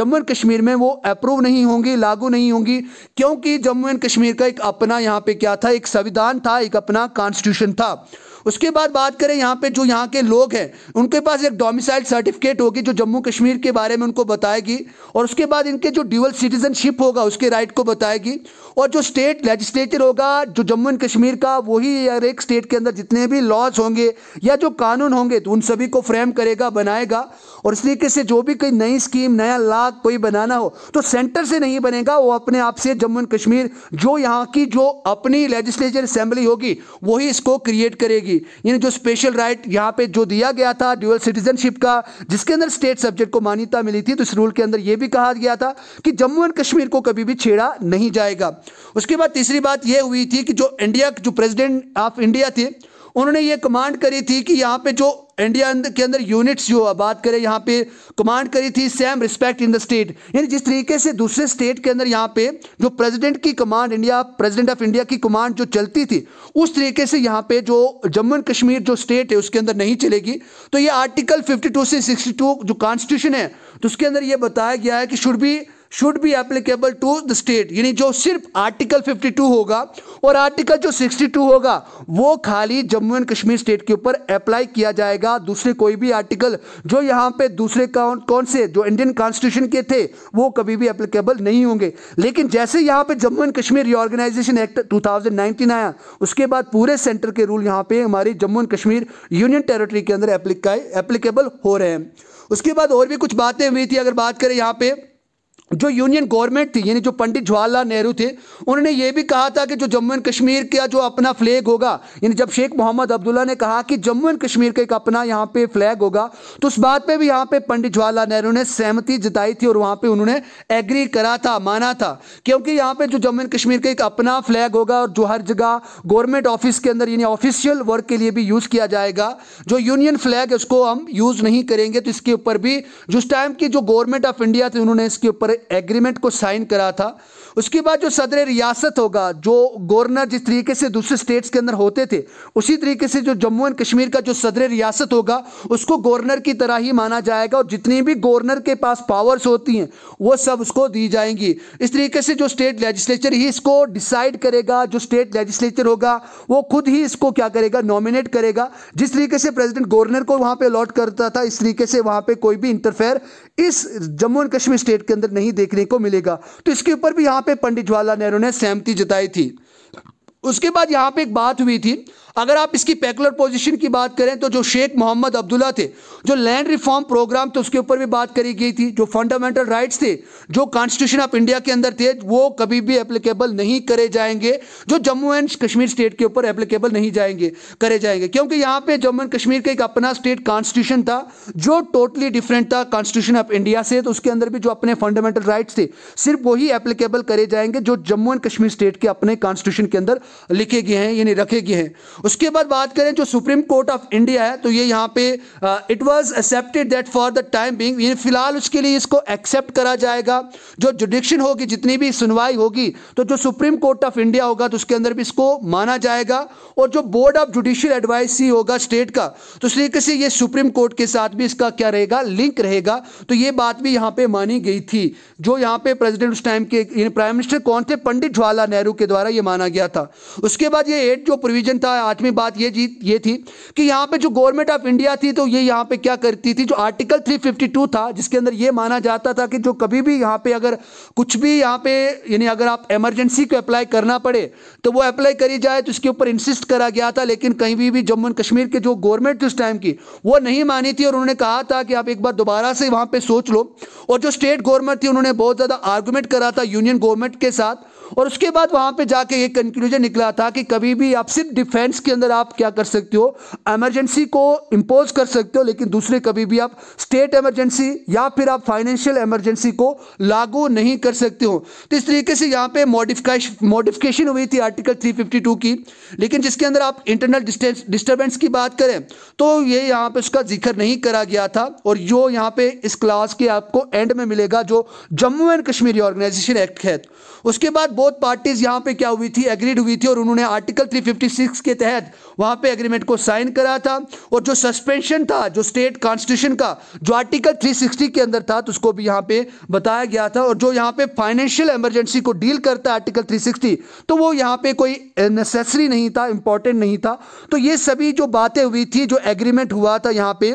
जम्मू एंड कश्मीर में वो अप्रूव नहीं होंगी लागू नहीं होंगी क्योंकि जम्मू एंड कश्मीर का एक अपना यहाँ पे क्या था एक संविधान था एक अपना कॉन्स्टिट्यूशन था उसके बाद बात करें यहाँ पे जो यहाँ के लोग हैं उनके पास एक डोमिसाइल सर्टिफिकेट होगी जो जम्मू कश्मीर के बारे में उनको बताएगी और उसके बाद इनके जो ड्यूअल सिटीजनशिप होगा उसके राइट को बताएगी और जो स्टेट लेजिस्लेचर होगा जो जम्मू एंड कश्मीर का वही हर एक स्टेट के अंदर जितने भी लॉज होंगे या जो कानून होंगे तो उन सभी को फ्रेम करेगा बनाएगा और इस तरीके से जो भी कोई नई स्कीम नया ला कोई बनाना हो तो सेंटर से नहीं बनेगा वो अपने आप से जम्मू एंड कश्मीर जो यहाँ की जो अपनी लेजिस्लेचर असेंबली होगी वही इसको क्रिएट करेगी मिलेगी यानी जो स्पेशल राइट यहाँ पे जो दिया गया था ड्यूअल सिटीजनशिप का जिसके अंदर स्टेट सब्जेक्ट को मान्यता मिली थी तो इस रूल के अंदर यह भी कहा गया था कि जम्मू एंड कश्मीर को कभी भी छेड़ा नहीं जाएगा उसके बाद तीसरी बात यह हुई थी कि जो इंडिया जो प्रेसिडेंट ऑफ इंडिया थे उन्होंने ये कमांड करी थी कि यहाँ पे जो इंडिया के अंदर यूनिट्स जो बात करें यहाँ पे कमांड करी थी same respect in the state यानी जिस तरीके से दूसरे स्टेट के अंदर यहाँ पे जो प्रेसिडेंट की command India president of India की कमांड जो चलती थी उस तरीके से यहाँ पे जो जम्मू एंड कश्मीर जो स्टेट है उसके अंदर नहीं चलेगी तो ये आर्टिकल फिफ्टी से सिक्सटी जो कॉन्स्टिट्यूशन है तो उसके अंदर ये बताया गया है कि should be should be applicable to the state यानी जो सिर्फ आर्टिकल 52 होगा और आर्टिकल जो 62 होगा वो खाली जम्मू एंड कश्मीर स्टेट के ऊपर अप्लाई किया जाएगा दूसरे कोई भी आर्टिकल जो यहाँ पे दूसरे कौन कौन से जो इंडियन कॉन्स्टिट्यूशन के थे वो कभी भी एप्लीकेबल नहीं होंगे लेकिन जैसे यहाँ पे Jammu and Kashmir reorganisation act two आया उसके बाद पूरे सेंटर के रूल यहाँ पे हमारी Jammu and Kashmir union territory के अंदर एप्लीकेबल हो रहे हैं उसके बाद और भी कुछ बातें हुई थी अगर बात करें यहाँ पे जो यूनियन गवर्नमेंट थी यानी जो पंडित जवाहरलाल नेहरू थे उन्होंने ये भी कहा था कि जो जम्मू एंड कश्मीर का जो अपना फ्लैग होगा यानी जब शेख मोहम्मद अब्दुल्ला ने कहा कि जम्मू एंड कश्मीर का एक अपना यहाँ पे फ्लैग होगा तो उस बात पे भी यहाँ पे पंडित जवाहरलाल नेहरू ने सहमति जताई थी और वहाँ पर उन्होंने एग्री करा था माना था क्योंकि यहाँ पर जो जम्मू एंड कश्मीर का एक अपना फ्लैग होगा और जो हर जगह गवर्नमेंट ऑफिस के अंदर यानी ऑफिशियल वर्क के लिए भी यूज़ किया जाएगा जो यूनियन फ्लैग है उसको हम यूज़ नहीं करेंगे तो इसके ऊपर भी जिस टाइम की जो गवर्नमेंट ऑफ इंडिया थी उन्होंने इसके ऊपर एग्रीमेंट को साइन करा था उसके बाद जो सदर रियासत होगा जो गवर्नर जिस तरीके से दूसरे स्टेट्स के अंदर होते थे उसी तरीके से जो जम्मू एंड कश्मीर का जो सदर रियासत होगा उसको गवर्नर की तरह ही माना जाएगा और जितनी भी गवर्नर के पास पावर्स होती हैं वो सब उसको दी जाएंगी इस तरीके से जो स्टेट लेजिस्लेचर ही इसको डिसाइड करेगा जो स्टेट लेजिस्लेचर होगा वो खुद ही इसको क्या करेगा नॉमिनेट करेगा जिस तरीके से प्रेसिडेंट गवर्नर को वहाँ पर अलॉट करता था इस तरीके से वहाँ पर कोई भी इंटरफेयर इस जम्मू एंड कश्मीर स्टेट के अंदर नहीं देखने को मिलेगा तो इसके ऊपर भी यहाँ पे पंडित जवाहरलाल नेहरू ने सहमति जताई थी उसके बाद यहाँ पे एक बात हुई थी अगर आप इसकी पैकुलर पोजीशन की बात करें तो जो शेख मोहम्मद अब्दुल्ला थे जो लैंड रिफॉर्म प्रोग्राम थे उसके ऊपर भी बात करी गई थी जो फंडामेंटल राइट्स थे जो कॉन्स्टिट्यूशन ऑफ इंडिया के अंदर थे वो कभी भी एप्लीकेबल नहीं करे जाएंगे जो जम्मू एंड कश्मीर स्टेट के ऊपर एप्लीकेबल नहीं जाएंगे करे जाएंगे क्योंकि यहाँ पे जम्मू एंड कश्मीर का एक अपना स्टेट कॉन्स्टिट्यूशन था जो टोटली डिफरेंट था कॉन्स्टिट्यूशन ऑफ इंडिया से तो उसके अंदर भी जो अपने फंडामेंटल राइट्स थे सिर्फ वही एप्लीकेबल करे जाएंगे जो जम्मू एंड कश्मीर स्टेट के अपने कॉन्स्टिट्यूशन के अंदर लिखे गए हैं यानी रखे गए हैं उसके बाद बात करें जो सुप्रीम कोर्ट ऑफ इंडिया है तो ये यहाँ पे it was accepted that for the time being ये फिलहाल उसके लिए इसको एक्सेप्ट करा जाएगा जो जुडिक्शन होगी जितनी भी सुनवाई होगी तो जो सुप्रीम कोर्ट ऑफ इंडिया होगा तो उसके अंदर भी इसको माना जाएगा और जो बोर्ड ऑफ जुडिशियल एडवाइस ही होगा स्टेट का तो इस तरीके से ये सुप्रीम कोर्ट के साथ भी इसका क्या रहेगा लिंक रहेगा तो ये बात भी यहाँ पे मानी गई थी जो यहाँ पे प्रेजिडेंट उस टाइम के प्राइम मिनिस्टर कौन थे पंडित जवाहरलाल नेहरू के द्वारा ये माना गया था उसके बाद ये एट जो प्रोविजन था पांचवी बात ये जी ये थी कि यहाँ पे जो गवर्नमेंट ऑफ इंडिया थी तो ये यहाँ पे क्या करती थी जो आर्टिकल 352 था जिसके अंदर ये माना जाता था कि जो कभी भी यहाँ पे अगर कुछ भी यहाँ पे यानी अगर आप इमरजेंसी को अप्लाई करना पड़े तो वो अप्लाई करी जाए तो उसके ऊपर इंसिस्ट करा गया था लेकिन कहीं भी, भी जम्मू एंड कश्मीर के जो गवर्नमेंट थी उस टाइम की वो नहीं मानी थी और उन्होंने कहा था कि आप एक बार दोबारा से वहाँ पर सोच लो और जो स्टेट गवर्नमेंट थी उन्होंने बहुत ज़्यादा आर्गूमेंट करा था यूनियन गवर्नमेंट के साथ और उसके बाद वहां पे जाके ये कंक्लूजन निकला था कि कभी भी आप सिर्फ डिफेंस के अंदर आप क्या कर सकते हो एमरजेंसी को इम्पोज कर सकते हो लेकिन दूसरे कभी भी आप स्टेट एमरजेंसी या फिर आप फाइनेंशियल एमरजेंसी को लागू नहीं कर सकते हो तो इस तरीके से यहाँ पे मॉडिफिकेशन हुई थी आर्टिकल 352 की लेकिन जिसके अंदर आप इंटरनल डिस्टर्बेंस की बात करें तो ये यहाँ पे उसका जिक्र नहीं करा गया था और जो यहाँ पे इस क्लास के आपको एंड में मिलेगा जो Jammu and Kashmir organisation act है उसके बाद बोथ पार्टीज यहाँ पे क्या हुई थी एग्रीड हुई थी और उन्होंने आर्टिकल 356 के तहत वहाँ पे एग्रीमेंट को साइन करा था और जो सस्पेंशन था जो स्टेट कॉन्स्टिट्यूशन का जो आर्टिकल 360 के अंदर था तो उसको भी यहाँ पे बताया गया था और जो यहाँ पे फाइनेंशियल इमरजेंसी को डील करता है आर्टिकल 360 तो वो यहाँ पे कोई नेसेसरी नहीं था इंपॉर्टेंट नहीं था तो ये सभी जो बातें हुई थी जो एग्रीमेंट हुआ था यहाँ पे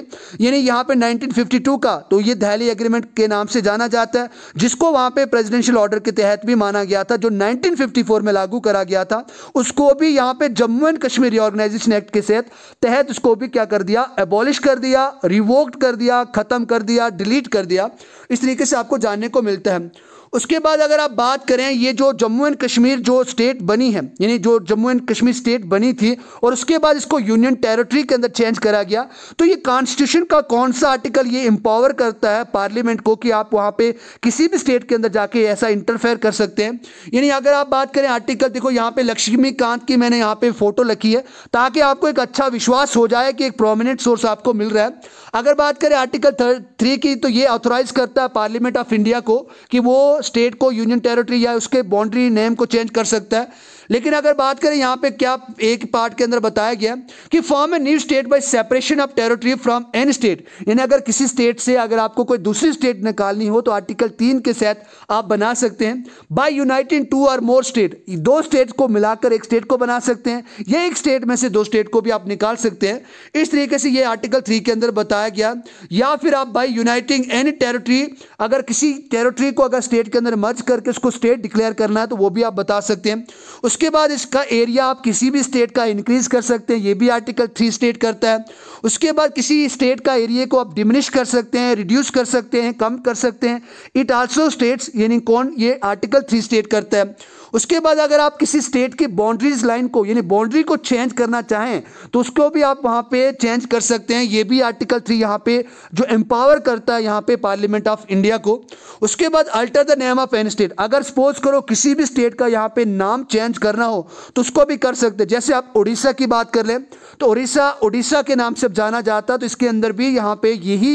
यानी यहाँ पे नाइनटीन का तो ये दहली एग्रीमेंट के नाम से जाना जाता है जिसको वहाँ पर प्रेजिडेंशियल ऑर्डर के तहत भी माना गया था जो 1954 में लागू करा गया था उसको भी यहाँ पे Jammu and Kashmir reorganisation act के तहत तहत उसको भी क्या कर दिया एबॉलिश कर दिया रिवोक्ट कर दिया खत्म कर दिया डिलीट कर दिया इस तरीके से आपको जानने को मिलता है उसके बाद अगर आप बात करें ये जो जम्मू एंड कश्मीर जो स्टेट बनी है यानी जो जम्मू एंड कश्मीर स्टेट बनी थी और उसके बाद इसको यूनियन टेरिटरी के अंदर चेंज करा गया तो ये कॉन्स्टिट्यूशन का कौन सा आर्टिकल ये एम्पावर करता है पार्लियामेंट को कि आप वहाँ पे किसी भी स्टेट के अंदर जाके ऐसा इंटरफेयर कर सकते हैं यानी अगर आप बात करें आर्टिकल देखो यहाँ पे लक्ष्मीकांत की मैंने यहाँ पे फोटो रखी है ताकि आपको एक अच्छा विश्वास हो जाए कि एक प्रोमिनेंट सोर्स आपको मिल रहा है अगर बात करें आर्टिकल थ्री की तो ये ऑथोराइज करता है पार्लियामेंट ऑफ इंडिया को कि वो स्टेट को यूनियन टेरिटरी या उसके बाउंड्री नेम को चेंज कर सकता है लेकिन अगर बात करें यहां पे क्या एक पार्ट के अंदर बताया गया कि form a new state by separation of territory from an state यानी अगर किसी स्टेट से अगर आपको कोई दूसरी स्टेट निकालनी हो तो आर्टिकल तीन के साथ आप बना सकते हैं बाय यूनाइटेड टू और मोर स्टेट दो स्टेट को मिलाकर एक स्टेट को बना सकते हैं या एक स्टेट में से दो स्टेट को भी आप निकाल सकते हैं इस तरीके से यह आर्टिकल थ्री के अंदर बताया गया या फिर आप बाई यूनाइटिंग एनी टेरिटरी अगर किसी टेरिटरी को अगर स्टेट के अंदर मर्ज करके उसको स्टेट डिक्लेयर करना है तो वो भी आप बता सकते हैं उस उसके बाद इसका एरिया आप किसी भी स्टेट का इंक्रीज कर सकते हैं ये भी आर्टिकल थ्री स्टेट करता है उसके बाद किसी स्टेट का एरिया को आप डिमिनिश कर सकते हैं रिड्यूस कर सकते हैं कम कर सकते हैं इट आल्सो स्टेट्स यानी कौन ये आर्टिकल थ्री स्टेट करता है उसके बाद अगर आप किसी स्टेट की बाउंड्रीज लाइन को यानी बाउंड्री को चेंज करना चाहें तो उसको भी आप वहां पे चेंज कर सकते हैं ये भी आर्टिकल थ्री यहाँ पे जो एम्पावर करता है यहाँ पे पार्लियामेंट ऑफ इंडिया को उसके बाद alter the name of an state अगर सपोज करो किसी भी स्टेट का यहाँ पे नाम चेंज करना हो तो उसको भी कर सकते जैसे आप उड़ीसा की बात कर लें तो उड़ीसा उड़ीसा के नाम से जाना जाता तो इसके अंदर भी यहाँ पे यही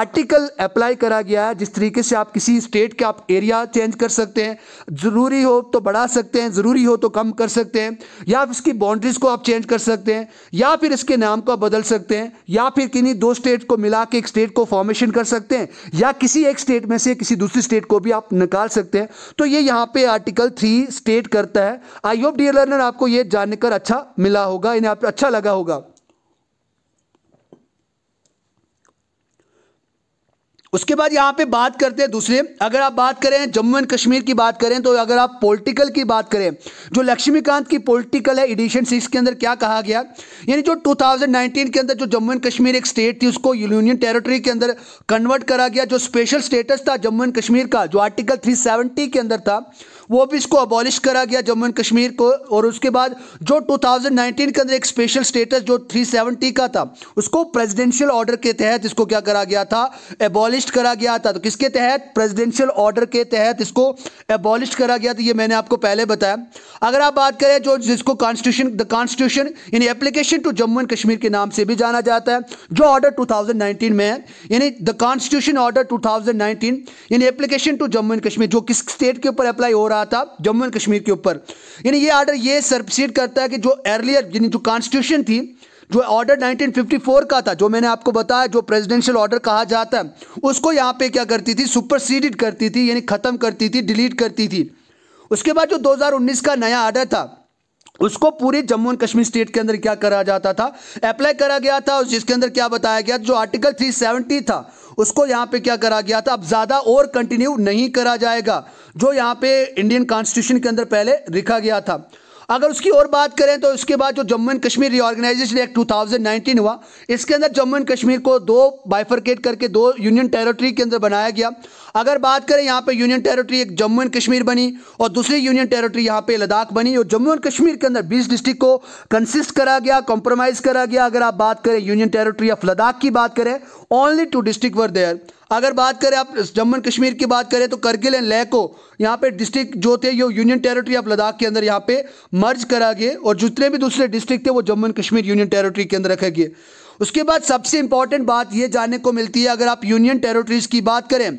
आर्टिकल अप्लाई करा गया है जिस तरीके से आप किसी स्टेट के आप एरिया चेंज कर सकते हैं ज़रूरी हो तो बड़ा बढ़ा सकते हैं ज़रूरी हो तो कम कर सकते हैं या इसकी बाउंड्रीज़ को आप चेंज कर सकते हैं या फिर इसके नाम को बदल सकते हैं या फिर किन्हीं दो स्टेट को मिला के एक स्टेट को फॉर्मेशन कर सकते हैं या किसी एक स्टेट में से किसी दूसरी स्टेट को भी आप निकाल सकते हैं तो ये यहाँ पे आर्टिकल थ्री स्टेट करता है आई होप डियर लर्नर आपको ये जानकर अच्छा मिला होगा इन्हें आप अच्छा लगा होगा उसके बाद यहाँ पे बात करते हैं दूसरे अगर आप बात करें जम्मू एंड कश्मीर की बात करें तो अगर आप पॉलिटिकल की बात करें जो लक्ष्मीकांत की पॉलिटिकल है एडिशन सिक्स के अंदर क्या कहा गया यानी जो 2019 के अंदर जो जम्मू एंड कश्मीर एक स्टेट थी उसको यूनियन टेरिटरी के अंदर कन्वर्ट करा गया जो स्पेशल स्टेटस था जम्मू एंड कश्मीर का जो आर्टिकल थ्री के अंदर था वो भी इसको अबॉलिश करा गया जम्मू एंड कश्मीर को और उसके बाद जो 2019 के अंदर एक स्पेशल स्टेटस जो 370 का था उसको प्रेसिडेंशियल ऑर्डर के तहत इसको क्या करा गया था एबॉलिश करा गया था तो किसके तहत प्रेसिडेंशियल ऑर्डर के तहत इसको एबॉलिश करा गया था ये मैंने आपको पहले बताया अगर आप बात करें जो जिसको कॉन्स्टिट्यूशन द कॉन्स्टिट्यूशन यानी application to Jammu and Kashmir के नाम से भी जाना जाता है जो ऑर्डर टू में है यानी द कॉन्स्टिट्यूशन ऑर्डर 2019 यानी application to Jammu and Kashmir जो किस स्टेट के ऊपर अप्लाई हो रहा रहा था जम्मू एंड कश्मीर के ऊपर यानी ये आर्डर ये सरपसीड करता है कि जो अर्लियर यानी जो कॉन्स्टिट्यूशन थी जो ऑर्डर 1954 का था जो मैंने आपको बताया जो प्रेसिडेंशियल ऑर्डर कहा जाता है उसको यहाँ पे क्या करती थी सुपरसीडिड करती थी यानी ख़त्म करती थी डिलीट करती थी उसके बाद जो 2019 का नया आर्डर था उसको पूरे जम्मू एंड कश्मीर स्टेट के अंदर क्या करा जाता था अप्लाई करा गया था और जिसके अंदर क्या बताया गया जो आर्टिकल 370 था उसको यहाँ पे क्या करा गया था अब ज़्यादा और कंटिन्यू नहीं करा जाएगा जो यहाँ पे इंडियन कॉन्स्टिट्यूशन के अंदर पहले लिखा गया था अगर उसकी और बात करें तो उसके बाद जो Jammu and Kashmir reorganisation act 2019 हुआ इसके अंदर जम्मू एंड कश्मीर को दो बाइफरकेट करके दो यूनियन टेरिटरी के अंदर बनाया गया अगर बात करें यहाँ पे यूनियन टेरिटरी एक जम्मू एंड कश्मीर बनी और दूसरी यूनियन टेरिटरी यहाँ पे लद्दाख बनी और जम्मू एंड कश्मीर के अंदर बीस डिस्ट्रिक्ट को कंसिस्ट करा गया कॉम्प्रोमाइज करा गया अगर आप बात करें यूनियन टेरिटरी ऑफ लद्दाख की बात करें only two district were there अगर बात करें आप जम्मू एंड कश्मीर की बात करें तो करगिल एंड लेको को यहाँ पे डिस्ट्रिक्ट जो थे ये यूनियन टेरिटरी ऑफ लद्दाख के अंदर यहाँ पे मर्ज करा गए और जितने भी दूसरे डिस्ट्रिक्ट थे वो Jammu and Kashmir union territory के अंदर रखे गए उसके बाद सबसे इंपॉर्टेंट बात यह जानने को मिलती है अगर आप यूनियन टेरिटरीज की बात करें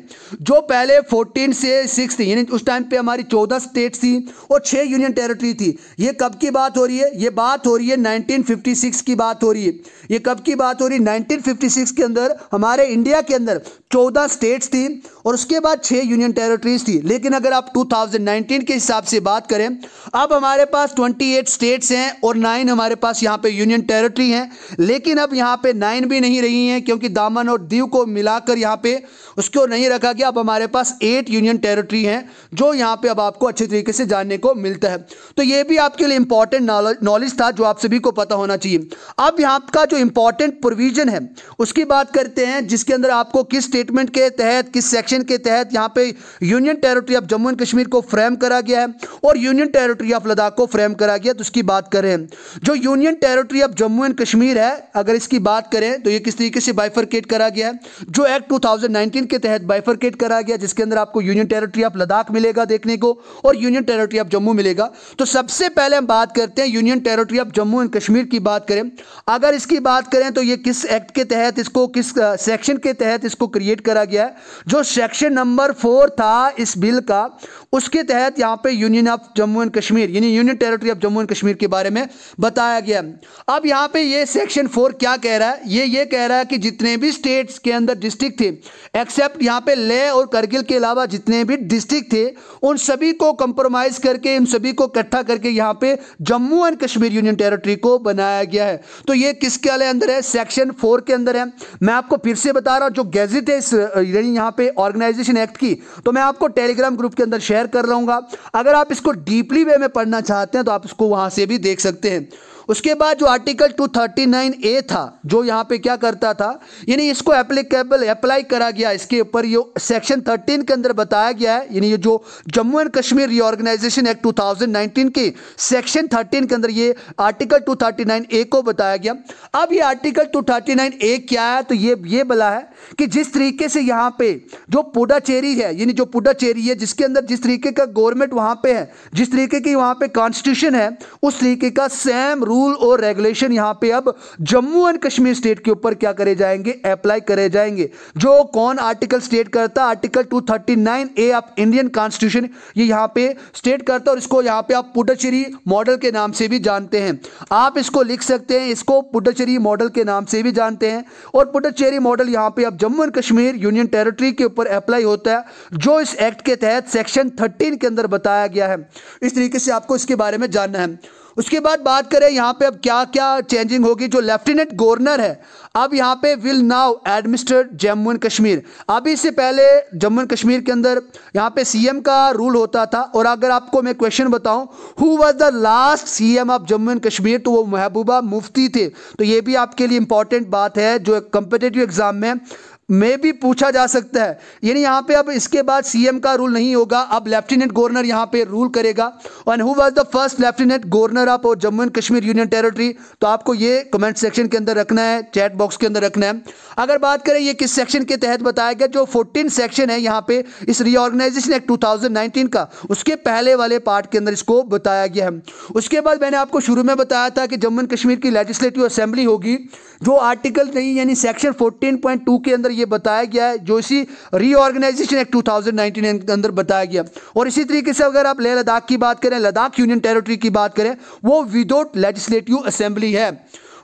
जो पहले 14 से सिक्स थी यानी उस टाइम पे हमारी 14 स्टेट थी और 6 यूनियन टेरिटरी थी ये कब की बात हो रही है ये बात हो रही है 1956 की बात हो रही है ये कब की बात हो रही है 1956 के अंदर हमारे इंडिया के अंदर 14 स्टेट्स थी और उसके बाद छः यूनियन टेरिटरीज थी लेकिन अगर आप 2019 के हिसाब से बात करें अब हमारे पास 28 स्टेट्स हैं और नाइन हमारे पास यहाँ पे यूनियन टेरिटरी हैं लेकिन अब यहाँ पे नाइन भी नहीं रही हैं क्योंकि दामन और दीव को मिलाकर यहाँ पे उसको नहीं रखा गया अब हमारे पास एट यूनियन टेरिटरी हैं जो यहाँ पे अब आपको अच्छे तरीके से जानने को मिलता है तो ये भी आपके लिए इंपॉर्टेंट नॉलेज था जो आप सभी को पता होना चाहिए अब यहाँ का जो इंपॉर्टेंट प्रोविजन है उसकी बात करते हैं जिसके अंदर आपको किस स्टेटमेंट के तहत किस सेक्शन एक्शन के तहत यहाँ पे union territory of Jammu and Kashmir को फ्रेम करा गया है और यूनियन टेरिटरी ऑफ लद्दाख को फ्रेम करा गया तो उसकी बात करें जो union territory of Jammu and Kashmir है अगर इसकी बात करें तो ये किस तरीके से बाइफरकेट करा गया है जो एक्ट टू के तहत बाइफरकेट करा गया जिसके अंदर आपको यूनियन टेरेटरी ऑफ लद्दाख मिलेगा देखने को और यूनियन टेरेटरी ऑफ जम्मू मिलेगा तो सबसे पहले हम बात करते हैं union territory of Jammu and Kashmir की बात करें अगर इसकी बात करें तो ये किस एक्ट के तहत इसको किस सेक्शन के तहत इसको क्रिएट करा गया है जो सेक्शन नंबर फोर था इस बिल का उसके तहत यहाँ पे union of Jammu and Kashmir यानी union territory of Jammu and Kashmir के बारे में बताया गया अब यहाँ पे ये सेक्शन फोर क्या कह रहा है ये ये कह रहा है कि जितने भी स्टेट्स के अंदर डिस्ट्रिक्ट थे एक्सेप्ट यहाँ पे लेह और करगिल के अलावा जितने भी डिस्ट्रिक्ट थे उन सभी को कंप्रोमाइज करके इन सभी को इकट्ठा करके यहाँ पे Jammu and Kashmir union territory को बनाया गया है तो ये किसके अंदर है सेक्शन फोर के अंदर है मैं आपको फिर से बता रहा हूँ जो गैजेट है यहाँ पे और ऑर्गेनाइजेशन एक्ट की तो मैं आपको टेलीग्राम ग्रुप के अंदर शेयर कर रहा अगर आप इसको डीपली वे में पढ़ना चाहते हैं तो आप इसको वहाँ से भी देख सकते हैं उसके बाद जो आर्टिकल 239 ए था जो यहाँ पे क्या करता था यानी इसको एप्लीकेबल अप्लाई करा गया इसके ऊपर ये सेक्शन 13 के अंदर बताया गया है यानी ये जो Jammu and Kashmir reorganisation act 2019 के सेक्शन 13 के अंदर ये आर्टिकल 239 ए को बताया गया अब ये आर्टिकल 239 ए क्या है तो ये ये बला है कि जिस तरीके से यहाँ पे जो पुडाचेरी है यानी जो पुडाचेरी है जिसके अंदर जिस तरीके का गवर्नमेंट वहाँ पे है जिस तरीके की वहाँ पे कॉन्स्टिट्यूशन है उस तरीके का सेम रूल और रेगुलेशन यहां पे अब जम्मू एंड कश्मीर स्टेट के ऊपर क्या करे जाएंगे अप्लाई करे जाएंगे जो कौन आर्टिकल स्टेट करता article 239 A of Indian constitution ये यहां पे स्टेट करता और इसको यहां पे आप पुडचेरी मॉडल के नाम से भी जानते हैं आप इसको लिख सकते हैं इसको पुडचेरी मॉडल के नाम से भी जानते हैं और पुडचेरी मॉडल यहां पर अब Jammu and Kashmir union territory के ऊपर अप्लाई होता है जो इस एक्ट के तहत सेक्शन थर्टीन के अंदर बताया गया है इस तरीके से आपको इसके बारे में जानना है उसके बाद बात करें यहाँ पे अब क्या क्या चेंजिंग होगी जो लेफ्टिनेंट गवर्नर है अब यहाँ पे will now administer Jammu and Kashmir अभी से पहले जम्मू एंड कश्मीर के अंदर यहाँ पे सीएम का रूल होता था और अगर आपको मैं क्वेश्चन बताऊं who was the last CM of Jammu and Kashmir तो वो महबूबा मुफ्ती थे तो ये भी आपके लिए इंपॉर्टेंट बात है जो कम्पिटेटिव एग्जाम में में भी पूछा जा सकता है यानी यहाँ पे अब इसके बाद सीएम का रूल नहीं होगा अब लेफ्टिनेंट गवर्नर यहाँ पे रूल करेगा and who was the first lieutenant governor of और Jammu and Kashmir union territory तो आपको ये कमेंट सेक्शन के अंदर रखना है चैट बॉक्स के अंदर रखना है अगर बात करें ये किस सेक्शन के तहत बताया गया जो फोर्टीन सेक्शन है यहाँ पे इस रीऑर्गेनाइजेशन एक्ट टू का उसके पहले वाले पार्ट के अंदर इसको बताया गया है उसके बाद मैंने आपको शुरू में बताया था कि जम्मू एंड कश्मीर की लेजिस्लेटिव असेंबली होगी जो आर्टिकल नहीं यानी सेक्शन फोर्टीन के अंदर ये बताया गया है जो इसी रीऑर्गेनाइजेशन एक्ट 2019 के अंदर बताया गया और इसी तरीके से अगर आप लेह लद्दाख की बात करें लद्दाख यूनियन टेरिटरी की बात करें वो विदाउट लेजिस्लेटिव असेंबली है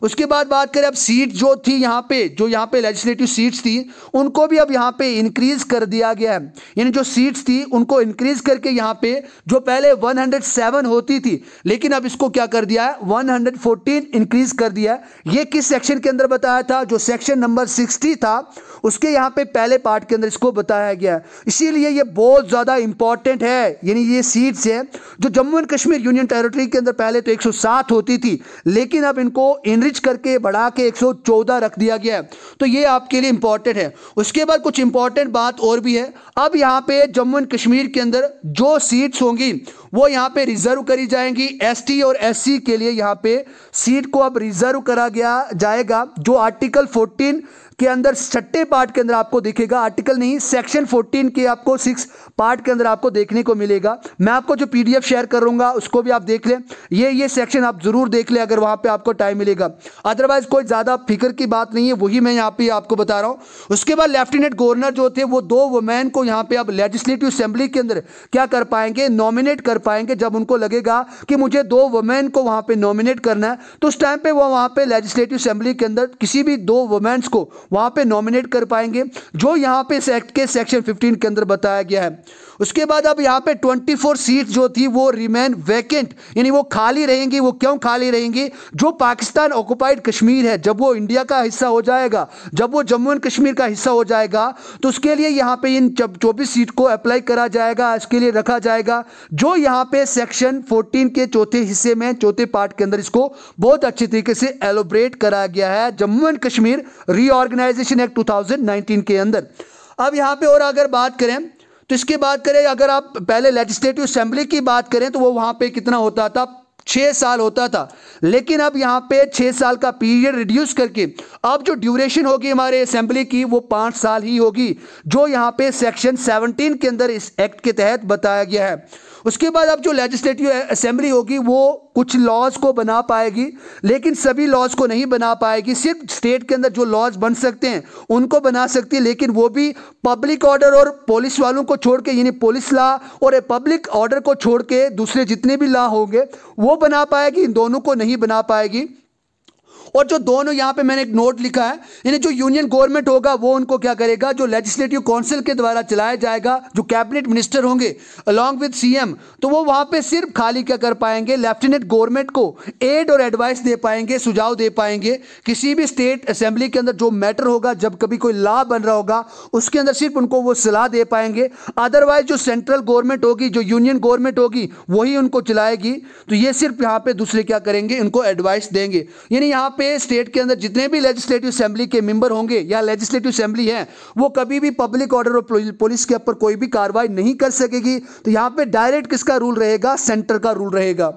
उसके बाद बात करें अब सीट जो थी यहाँ पे जो यहाँ पे लेजिस्लेटिव सीट्स थी उनको भी अब यहाँ पे इंक्रीज कर दिया गया है यानी जो सीट्स थी उनको इंक्रीज करके यहाँ पे जो पहले 107 होती थी लेकिन अब इसको क्या कर दिया है 114 इंक्रीज कर दिया है ये किस सेक्शन के अंदर बताया था जो सेक्शन नंबर सिक्सटी था उसके यहाँ पे पहले पार्ट के अंदर इसको बताया गया है इसीलिए ये बहुत ज़्यादा इंपॉर्टेंट है यानी ये सीट्स हैं जो Jammu and Kashmir union territory के अंदर पहले तो एक होती थी लेकिन अब इनको इनरी इंक्रीज करके बढ़ा के 114 रख दिया गया है तो ये आपके लिए इंपॉर्टेंट है उसके बाद कुछ इंपॉर्टेंट बात और भी है अब यहाँ पे जम्मू एंड कश्मीर के अंदर जो सीट्स होंगी वो यहाँ पे रिजर्व करी जाएंगी एसटी और एससी के लिए यहाँ पे सीट को अब रिजर्व करा गया जाएगा जो आर्टिकल 14 के अंदर छठे पार्ट के अंदर आपको देखेगा आर्टिकल नहीं सेक्शन 14 के आपको सिक्स पार्ट के अंदर आपको देखने को मिलेगा मैं आपको जो पीडीएफ शेयर करूंगा उसको भी आप देख लें ये ये सेक्शन आप जरूर देख लें अगर वहां पे आपको टाइम मिलेगा अदरवाइज कोई ज़्यादा फिक्र की बात नहीं है वही मैं यहाँ पे आपको बता रहा हूँ उसके बाद लेफ्टिनेंट गवर्नर जो थे वो दो वुमेन को यहाँ पे आप लेजिस्लेटिव असेंबली के अंदर क्या कर पाएंगे नॉमिनेट कर पाएंगे जब उनको लगेगा कि मुझे दो वुमेन को वहाँ पे नॉमिनेट करना है तो उस टाइम पे वो वहाँ पे लेजिस्लेटिव असेंबली के अंदर किसी भी दो वुमेन्स को वहां पे नॉमिनेट कर पाएंगे जो यहां पे इस एक्ट के सेक्शन 15 के अंदर बताया गया है उसके बाद अब यहाँ पे 24 सीट जो थी वो रिमेन वैकेंट यानी वो खाली रहेंगी वो क्यों खाली रहेंगी जो पाकिस्तान ऑक्युपाइड कश्मीर है जब वो इंडिया का हिस्सा हो जाएगा जब वो जम्मू एंड कश्मीर का हिस्सा हो जाएगा तो उसके लिए यहाँ पे इन चौबीस सीट को अप्लाई करा जाएगा इसके लिए रखा जाएगा जो यहाँ पे सेक्शन फोर्टीन के चौथे हिस्से में चौथे पार्ट के अंदर इसको बहुत अच्छे तरीके से एलोब्रेट कराया गया है Jammu and Kashmir reorgan organisation act 2019 के अंदर अब यहाँ पे और अगर बात करें तो इसकी बात करें अगर आप पहले लेजिस्लेटिव असेंबली की बात करें तो वो वहाँ पे कितना होता था छः साल होता था लेकिन अब यहाँ पे छः साल का पीरियड रिड्यूस करके अब जो ड्यूरेशन होगी हमारे असेंबली की वो पाँच साल ही होगी जो यहाँ पे सेक्शन 17 के अंदर इस एक्ट के तहत बताया गया है उसके बाद अब जो लेजिस्लेटिव असेंबली होगी वो कुछ लॉज को बना पाएगी लेकिन सभी लॉज को नहीं बना पाएगी सिर्फ स्टेट के अंदर जो लॉज बन सकते हैं उनको बना सकती है लेकिन वो भी पब्लिक ऑर्डर और पुलिस वालों को छोड़ के यानी पुलिस लॉ और पब्लिक ऑर्डर को छोड़ के दूसरे जितने भी लॉ होंगे वो बना पाएगी इन दोनों को नहीं बना पाएगी और जो दोनों यहाँ पे मैंने एक नोट लिखा है यानी जो यूनियन गवर्नमेंट होगा वो उनको क्या करेगा जो लेजिस्लेटिव काउंसिल के द्वारा चलाया जाएगा जो कैबिनेट मिनिस्टर होंगे अलॉन्ग विद सी तो वो वहाँ पर सिर्फ खाली क्या कर पाएंगे लेफ्टिनेंट गवर्नमेंट को एड और एडवाइस दे पाएंगे सुझाव दे पाएंगे किसी भी स्टेट असेंबली के अंदर जो मैटर होगा जब कभी कोई लॉ बन रहा होगा उसके अंदर सिर्फ उनको वो सलाह दे पाएंगे अदरवाइज जो सेंट्रल गवर्नमेंट होगी जो यूनियन गवर्नमेंट होगी वही उनको चलाएगी तो ये सिर्फ यहाँ पे दूसरे क्या करेंगे उनको एडवाइस देंगे यानी यहाँ पे स्टेट के अंदर जितने भी लेजिस्लेटिव असेंबली के मेंबर होंगे या लेजिस्लेटिव असेंबली है वो कभी भी पब्लिक ऑर्डर और पुलिस के ऊपर कोई भी कार्रवाई नहीं कर सकेगी तो यहाँ पे डायरेक्ट किसका रूल रहेगा सेंटर का रूल रहेगा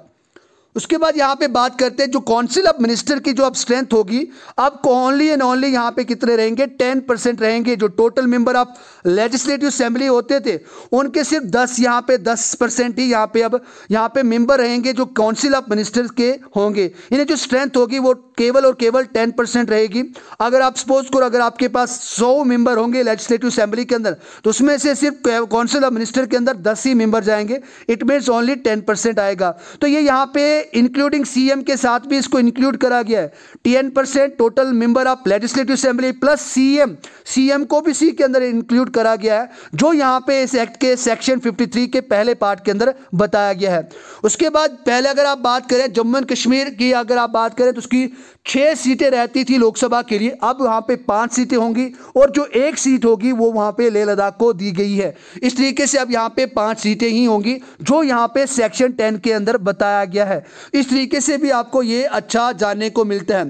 उसके बाद यहाँ पे बात करते हैं जो काउंसिल ऑफ मिनिस्टर की जो अब स्ट्रेंथ होगी अब ओनली एंड ओनली यहाँ पे कितने रहेंगे टेन परसेंट रहेंगे जो total member of legislative assembly होते थे उनके सिर्फ दस यहाँ पे दस परसेंट ही यहाँ पे अब यहाँ पे मेंबर रहेंगे जो काउंसिल ऑफ मिनिस्टर के होंगे इन्हें जो स्ट्रेंथ होगी वो केवल और केवल टेन परसेंट रहेगी अगर आप सपोज करो अगर आपके पास सौ मेंबर होंगे लेजिस्लेटिव असेंबली के अंदर तो उसमें से सिर्फ काउंसिल ऑफ मिनिस्टर के अंदर दस ही मेंबर जाएंगे it means only ten percent आएगा तो ये यहाँ पे इंक्लूडिंग सीएम के साथ भी इसको इंक्लूड करा गया है ten percent total member of legislative assembly plus CM CM को भी सी के अंदर इंक्लूड करा गया है जो यहां पे इस एक्ट के सेक्शन 53 के पहले पार्ट के अंदर बताया गया है उसके बाद पहले अगर आप बात करें जम्मू एंड कश्मीर की अगर आप बात करें तो उसकी छह सीटें रहती थी लोकसभा के लिए अब वहां पे पांच सीटें होंगी और जो एक सीट होगी वो वहां पे लेह लद्दाख को दी गई है इस तरीके से अब यहाँ पे पांच सीटें ही होंगी जो यहाँ पे सेक्शन टेन के अंदर बताया गया है इस तरीके से भी आपको ये अच्छा जानने को मिलता है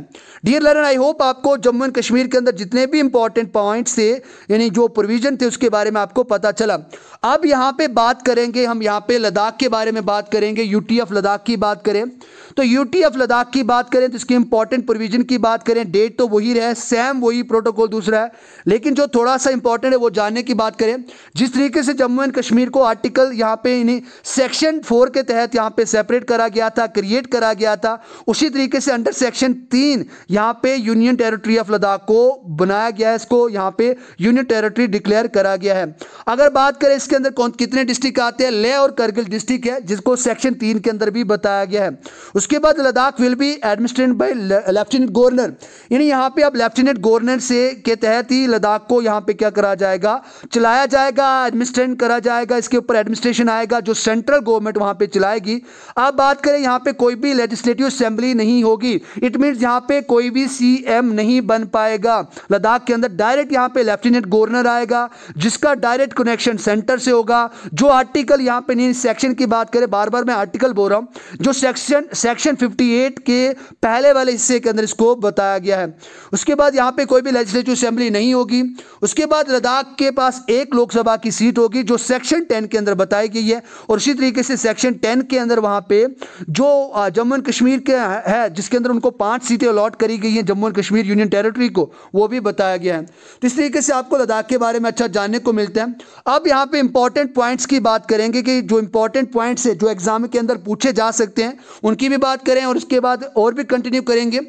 डियर लर्न आई होप आपको जम्मू एंड कश्मीर के अंदर जितने भी इंपॉर्टेंट पॉइंट थे यानी जो प्रोविजन थे उसके बारे में आपको पता चला अब यहाँ पे बात करेंगे हम यहाँ पे लद्दाख के बारे में बात करेंगे ऑफ लद्दाख की बात करें तो ऑफ लद्दाख की बात करें तो इसकी इंपॉर्टेंट प्रोविजन की बात करें डेट तो वही रहे सेम वही प्रोटोकॉल दूसरा है लेकिन जो थोड़ा सा इंपॉर्टेंट है वो जानने की बात करें जिस तरीके से जम्मू एंड कश्मीर को आर्टिकल यहाँ पे सेक्शन फोर के तहत यहाँ पे सेपरेट करा गया था क्रिएट करा गया था उसी तरीके से अंडर सेक्शन तीन यहाँ पे यूनियन टेरिटरी ऑफ लद्दाख को बनाया गया है इसको यहाँ पे यूनियन टेरिटरी डिक्लेयर करा गया है अगर बात करें के अंदर कौन कितने डिस्ट्रिक्ट आते हैं लेह और करगिल डिस्ट्रिक्ट है जिसको सेक्शन तीन के अंदर भी बताया गया है उसके बाद Ladakh will be administrate by lieutenant governor यानी यहाँ पे अब लेफ्टिनेंट गवर्नर से के तहत ही लद्दाख को यहाँ पे क्या करा जाएगा चलाया जाएगा एडमिनिस्ट्रेट करा जाएगा इसके ऊपर एडमिनिस्ट्रेशन आएगा जो सेंट्रल गवर्नमेंट वहाँ पर चलाएगी अब बात करें यहाँ पर कोई भी लेजिस्लेटिव असेंबली नहीं होगी इट मीन्स यहाँ पर कोई भी सी नहीं बन पाएगा लद्दाख के अंदर डायरेक्ट यहाँ पर लेफ्टिनेंट गवर्नर आएगा जिसका डायरेक्ट कनेक्शन सेंटर से होगा जो आर्टिकल यहां पे नहीं सेक्शन की बात करें बार बार मैं आर्टिकल बोल रहा हूं जो सेक्शन सेक्शन 58 के पहले वाले हिस्से के अंदर स्कोप बताया गया है उसके बाद यहां पे कोई भी लेजिस्लेटिव असेंबली नहीं होगी उसके बाद लद्दाख के पास एक लोकसभा की सीट होगी जो सेक्शन टेन के अंदर बताई गई है और इसी तरीके से सेक्शन टेन के अंदर वहां पर जो जम्मू एंड कश्मीर के है जिसके अंदर उनको पांच सीटें अलॉट करी गई हैं Jammu and Kashmir union territory को वो भी बताया गया है तो इस तरीके से आपको लद्दाख के बारे में अच्छा जानने को मिलता है अब यहां पर इंपॉर्टेंट पॉइंट्स की बात करेंगे कि जो इंपॉर्टेंट पॉइंट्स है जो एग्जाम के अंदर पूछे जा सकते हैं उनकी भी बात करें और उसके बाद और भी कंटिन्यू करेंगे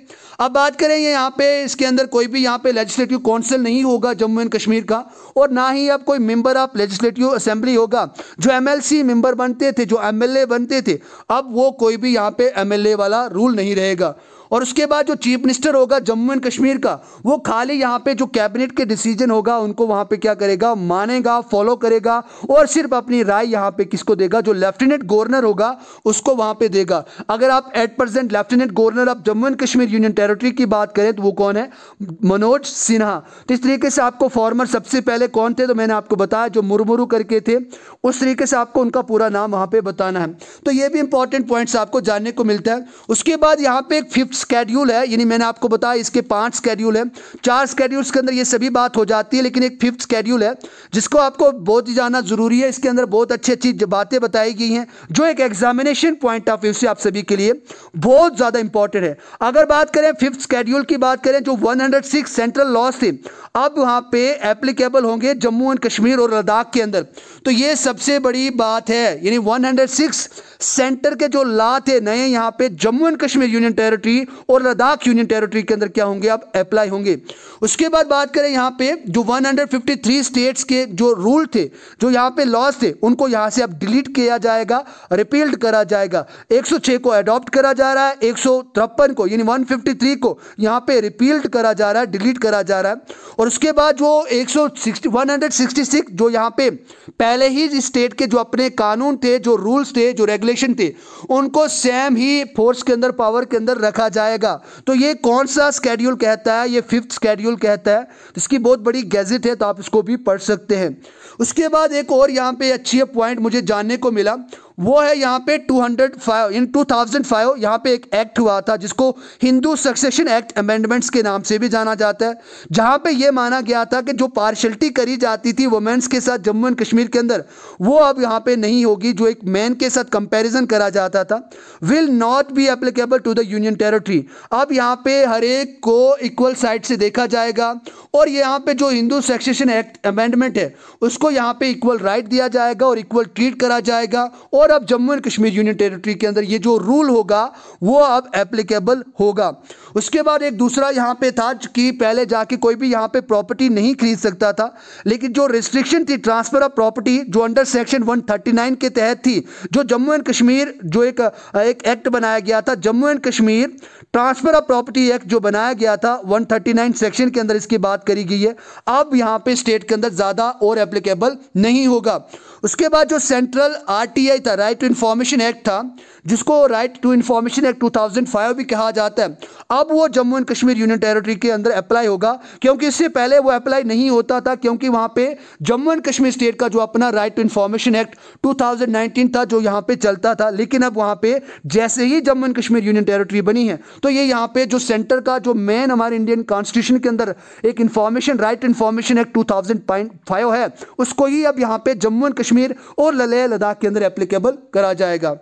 अब बात करें ये यहाँ पे इसके अंदर कोई भी यहाँ पे लेजिस्लेटिव काउंसिल नहीं होगा जम्मू एंड कश्मीर का और ना ही अब कोई मेंबर ऑफ लेजिस्लेटिव असेंबली होगा जो एम मेंबर बनते थे जो एम बनते थे अब वो कोई भी यहाँ पे एम वाला रूल नहीं रहेगा और उसके बाद जो चीफ मिनिस्टर होगा जम्मू एंड कश्मीर का वो खाली यहाँ पे जो कैबिनेट के डिसीजन होगा उनको वहाँ पे क्या करेगा मानेगा फॉलो करेगा और सिर्फ अपनी राय यहाँ पे किसको देगा जो लेफ्टिनेंट गवर्नर होगा उसको वहाँ पे देगा अगर आप एट प्रेजेंट लेफ्टिनेंट गवर्नर आप Jammu and Kashmir union territory की बात करें तो वो कौन है मनोज सिन्हा तो इस तरीके से आपको फॉर्मर सबसे पहले कौन थे तो मैंने आपको बताया जो मुरमुरू करके थे उस तरीके से आपको उनका पूरा नाम वहाँ पर बताना है तो ये भी इंपॉर्टेंट पॉइंट्स आपको जानने को मिलता है उसके बाद यहाँ पे एक फिफ्थ स्केड्यूल है यानी मैंने आपको बताया इसके पांच स्केड्यूल है चार स्केड्यूल्स के अंदर ये सभी बात हो जाती है लेकिन एक फिफ्थ स्केड्यूल है जिसको आपको बहुत ही जाना ज़रूरी है इसके अंदर बहुत अच्छी अच्छी बातें बताई गई हैं जो एक एग्जामिनेशन पॉइंट ऑफ व्यू से आप सभी के लिए बहुत ज़्यादा इंपॉर्टेंट है अगर बात करें फिफ्थ स्केड्यूल की बात करें जो वन सेंट्रल लॉस थे अब वहाँ पर एप्लीकेबल होंगे जम्मू एंड कश्मीर और लद्दाख के अंदर तो ये सबसे बड़ी बात है यानी वन सेंटर के जो ला थे नए यहाँ पे Jammu and Kashmir union territory और लद्दाख यूनियन टेरिटरी के अंदर क्या होंगे आप अप्लाई होंगे उसके बाद बात करें यहाँ पे जो 153 स्टेट्स के जो रूल थे जो यहाँ पे लॉज थे उनको यहाँ से अब डिलीट किया जाएगा रिपील्ड करा जाएगा 106 को अडॉप्ट करा जा रहा है एक को यानी वन को यहाँ पे रिपील्ड करा जा रहा है डिलीट करा जा रहा है और उसके बाद जो एक सौ जो यहाँ पे पहले ही स्टेट के जो अपने कानून थे जो रूल्स थे जो रेगुलेशन थे उनको सेम ही फोर्स के अंदर पावर के अंदर रखा जा जाएगा तो ये कौन सा स्केड्यूल कहता है ये फिफ्थ स्केड्यूल कहता है तो इसकी बहुत बड़ी गैजेट है तो आप इसको भी पढ़ सकते हैं उसके बाद एक और यहाँ पे अच्छी पॉइंट मुझे जानने को मिला वो है यहाँ पे 205 इन 2005 यहाँ पे एक एक्ट हुआ था जिसको हिंदू सक्सेशन एक्ट अमेंडमेंट्स के नाम से भी जाना जाता है जहाँ पे ये माना गया था कि जो पार्शलिटी करी जाती थी वुमेंस के साथ जम्मू एंड कश्मीर के अंदर वो अब यहाँ पे नहीं होगी जो एक मैन के साथ कंपैरिजन करा जाता था will not be applicable to the union territory अब यहाँ पे हर एक को इक्वल साइड से देखा जाएगा और यहाँ पे जो हिंदू सक्सेशन एक्ट अमेंडमेंट है उसको यहाँ पे इक्वल राइट दिया जाएगा और इक्वल ट्रीट करा जाएगा और और अब Jammu and Kashmir union territory के अंदर ये जो रूल होगा वो अब एप्लीकेबल होगा उसके बाद एक दूसरा यहाँ पे था कि पहले जाके कोई भी यहाँ पे प्रॉपर्टी नहीं खरीद सकता था लेकिन जो रिस्ट्रिक्शन थी ट्रांसफर ऑफ प्रॉपर्टी जो अंडर सेक्शन 139 के तहत थी जो जम्मू एंड कश्मीर जो एक एक एक्ट बनाया गया था Jammu and Kashmir transfer of property act जो बनाया गया था 139 सेक्शन के अंदर इसकी बात करी गई है अब यहाँ पे स्टेट के अंदर ज़्यादा और एप्लीकेबल नहीं होगा उसके बाद जो सेंट्रल आरटीआई था राइट टू इन्फॉर्मेशन एक्ट था जिसको राइट टू इन्फॉर्मेशन एक्ट 2005 भी कहा जाता है अब वो Jammu and Kashmir union territory के अंदर अप्लाई होगा क्योंकि इससे पहले वो अप्लाई नहीं होता था क्योंकि वहाँ पे जम्मू एंड कश्मीर स्टेट का जो अपना राइट टू इन्फॉर्मेशन एक्ट 2019 था जो यहाँ पे चलता था लेकिन अब वहाँ पे जैसे ही Jammu and Kashmir union territory बनी है तो ये यहाँ पे जो सेंटर का जो मेन हमारे इंडियन कॉन्स्टिट्यूशन के अंदर एक information right information act to है उसको ही अब यहाँ पे जम्मू एंड कश्मीर कश्मीर और लले लद्दाख के अंदर एप्लीकेबल करा जाएगा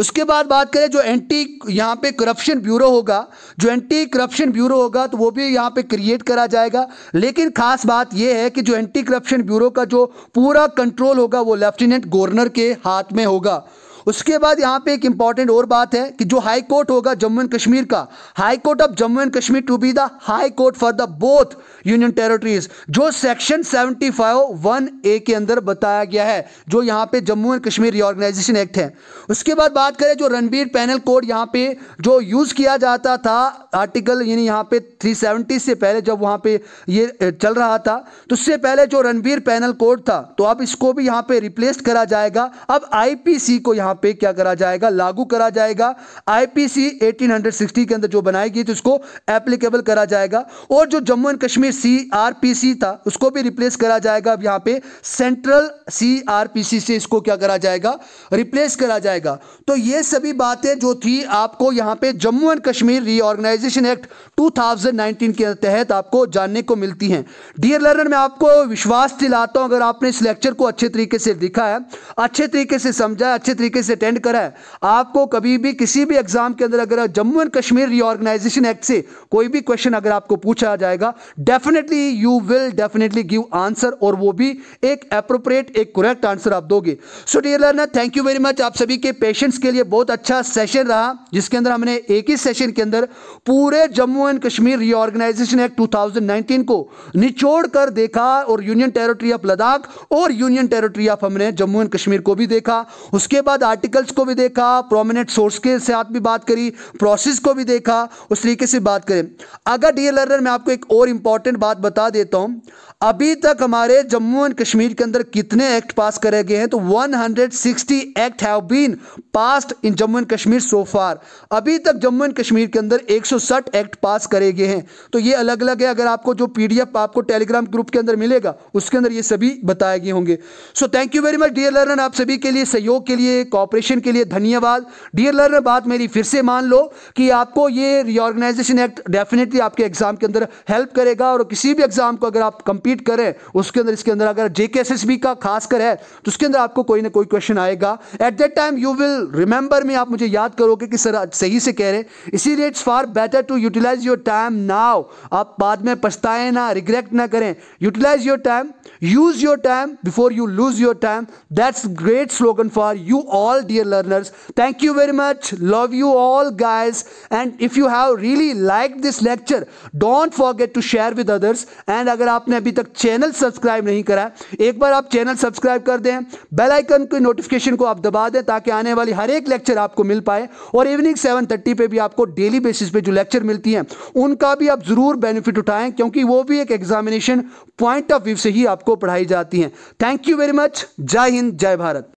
उसके बाद बात करें जो एंटी यहाँ पे करप्शन ब्यूरो होगा जो एंटी करप्शन ब्यूरो होगा तो वो भी यहाँ पे क्रिएट करा जाएगा लेकिन खास बात यह है कि जो एंटी करप्शन ब्यूरो का जो पूरा कंट्रोल होगा वो लेफ्टिनेंट गवर्नर के हाथ में होगा उसके बाद यहाँ पे एक इंपॉर्टेंट और बात है कि जो हाई कोर्ट होगा जम्मू एंड कश्मीर का high court of Jammu and Kashmir to be the high court for the both union territories जो section seventy five one A के अंदर बताया गया है जो यहाँ पे Jammu and Kashmir reorganisation act है उसके बाद बात करें जो रणबीर पैनल कोड यहाँ पे जो यूज किया जाता था आर्टिकल यानी यहाँ पे 370 से पहले जब वहाँ पे ये चल रहा था तो उससे पहले जो रणबीर पैनल कोड था तो अब इसको भी यहाँ पे रिप्लेस करा जाएगा अब आईपीसी को यहाँ यहाँ पे क्या करा जाएगा लागू करा जाएगा आईपीसी 1860 के अंदर जो बनाई गई थी उसको एप्लीकेबल करा जाएगा और जो जम्मू एंड कश्मीर सीआरपीसी था उसको भी रिप्लेस करा जाएगा अब यहां पे सेंट्रल सीआरपीसी से इसको क्या करा जाएगा रिप्लेस करा जाएगा तो ये सभी बातें जो थी आपको यहां पे Jammu and Kashmir reorganisation act 2019 के तहत आपको जानने को मिलती हैं डियर लर्नर मैं आपको विश्वास दिलाता हूं अगर आपने इस लेक्चर को अच्छे तरीके से देखा है अच्छे तरीके से समझा अच्छे तरीके से अटेंड करा है आपको कभी भी किसी भी एग्जाम के अंदर अगर Jammu and Kashmir reorganisation act से कोई भी क्वेश्चन अगर आपको पूछा जाएगा definitely you will definitely give answer और वो भी एक अप्रोप्रिएट एक करेक्ट आंसर आप दोगे so dear learner thank you very much आप सभी के पेशेंट्स के लिए बहुत अच्छा सेशन रहा जिसके अंदर हमने एक ही सेशन के अंदर पूरे Jammu and Kashmir reorganisation act two को निचोड़ कर देखा और यूनियन टेरिटरी ऑफ लद्दाख और यूनियन टेरिटरी ऑफ हमने जम्मू एंड कश्मीर को भी देखा उसके बाद आर्टिकल्स को भी देखा प्रोमिनेंट सोर्स के साथ भी बात करी प्रोसेस को भी देखा उस तरीके से बात करें अगर डी लर्नर मैं आपको एक और इम्पॉर्टेंट बात बता देता हूँ अभी तक हमारे जम्मू एंड कश्मीर के अंदर कितने एक्ट पास करे गए हैं तो 160 act have been passed in Jammu and Kashmir so far अभी तक जम्मू एंड कश्मीर के अंदर 160 एक्ट पास करे गए हैं तो ये अलग अलग है अगर आपको जो पीडीएफ आपको टेलीग्राम ग्रुप के अंदर मिलेगा उसके अंदर ये सभी बताए गए होंगे so thank you very much dear learner आप सभी के लिए सहयोग के लिए कॉपरेशन के लिए धन्यवाद डियर लर्नर बात मेरी फिर से मान लो कि आपको ये रिओर्गेनाइजेशन एक्ट डेफिनेटली आपके एग्जाम के अंदर हेल्प करेगा और किसी भी एग्जाम को अगर आप कंपीट करें उसके अंदर इसके अंदर अगर जे का खास कर है तो उसके अंदर आपको कोई ना कोई क्वेश्चन आएगा at that time you will remember में आप मुझे याद करोगे कि सर सही से कह रहे हैं इसीलिए it's far better to utilise your time now आप बाद में पछताएं ना रिग्रेट ना करें utilise your time use your time before you lose your time that's great slogan for you all all dear learners. Thank you very much. Love you all, guys. And if you have really liked this lecture, don't forget to share with others. And अगर आपने अभी तक channel subscribe नहीं करा एक बार आप channel subscribe कर दें बेल आइकन के नोटिफिकेशन को आप दबा दें ताकि आने वाली हर एक लेक्चर आपको मिल पाए और इवनिंग 7:30 पे भी आपको डेली बेसिस पे जो लेक्चर मिलती हैं उनका भी आप ज़रूर बेनिफिट उठाएं क्योंकि वो भी एक एग्जामिनेशन पॉइंट ऑफ व्यू से ही आपको पढ़ाई जाती हैं थैंक यू वेरी मच जय हिंद जय भारत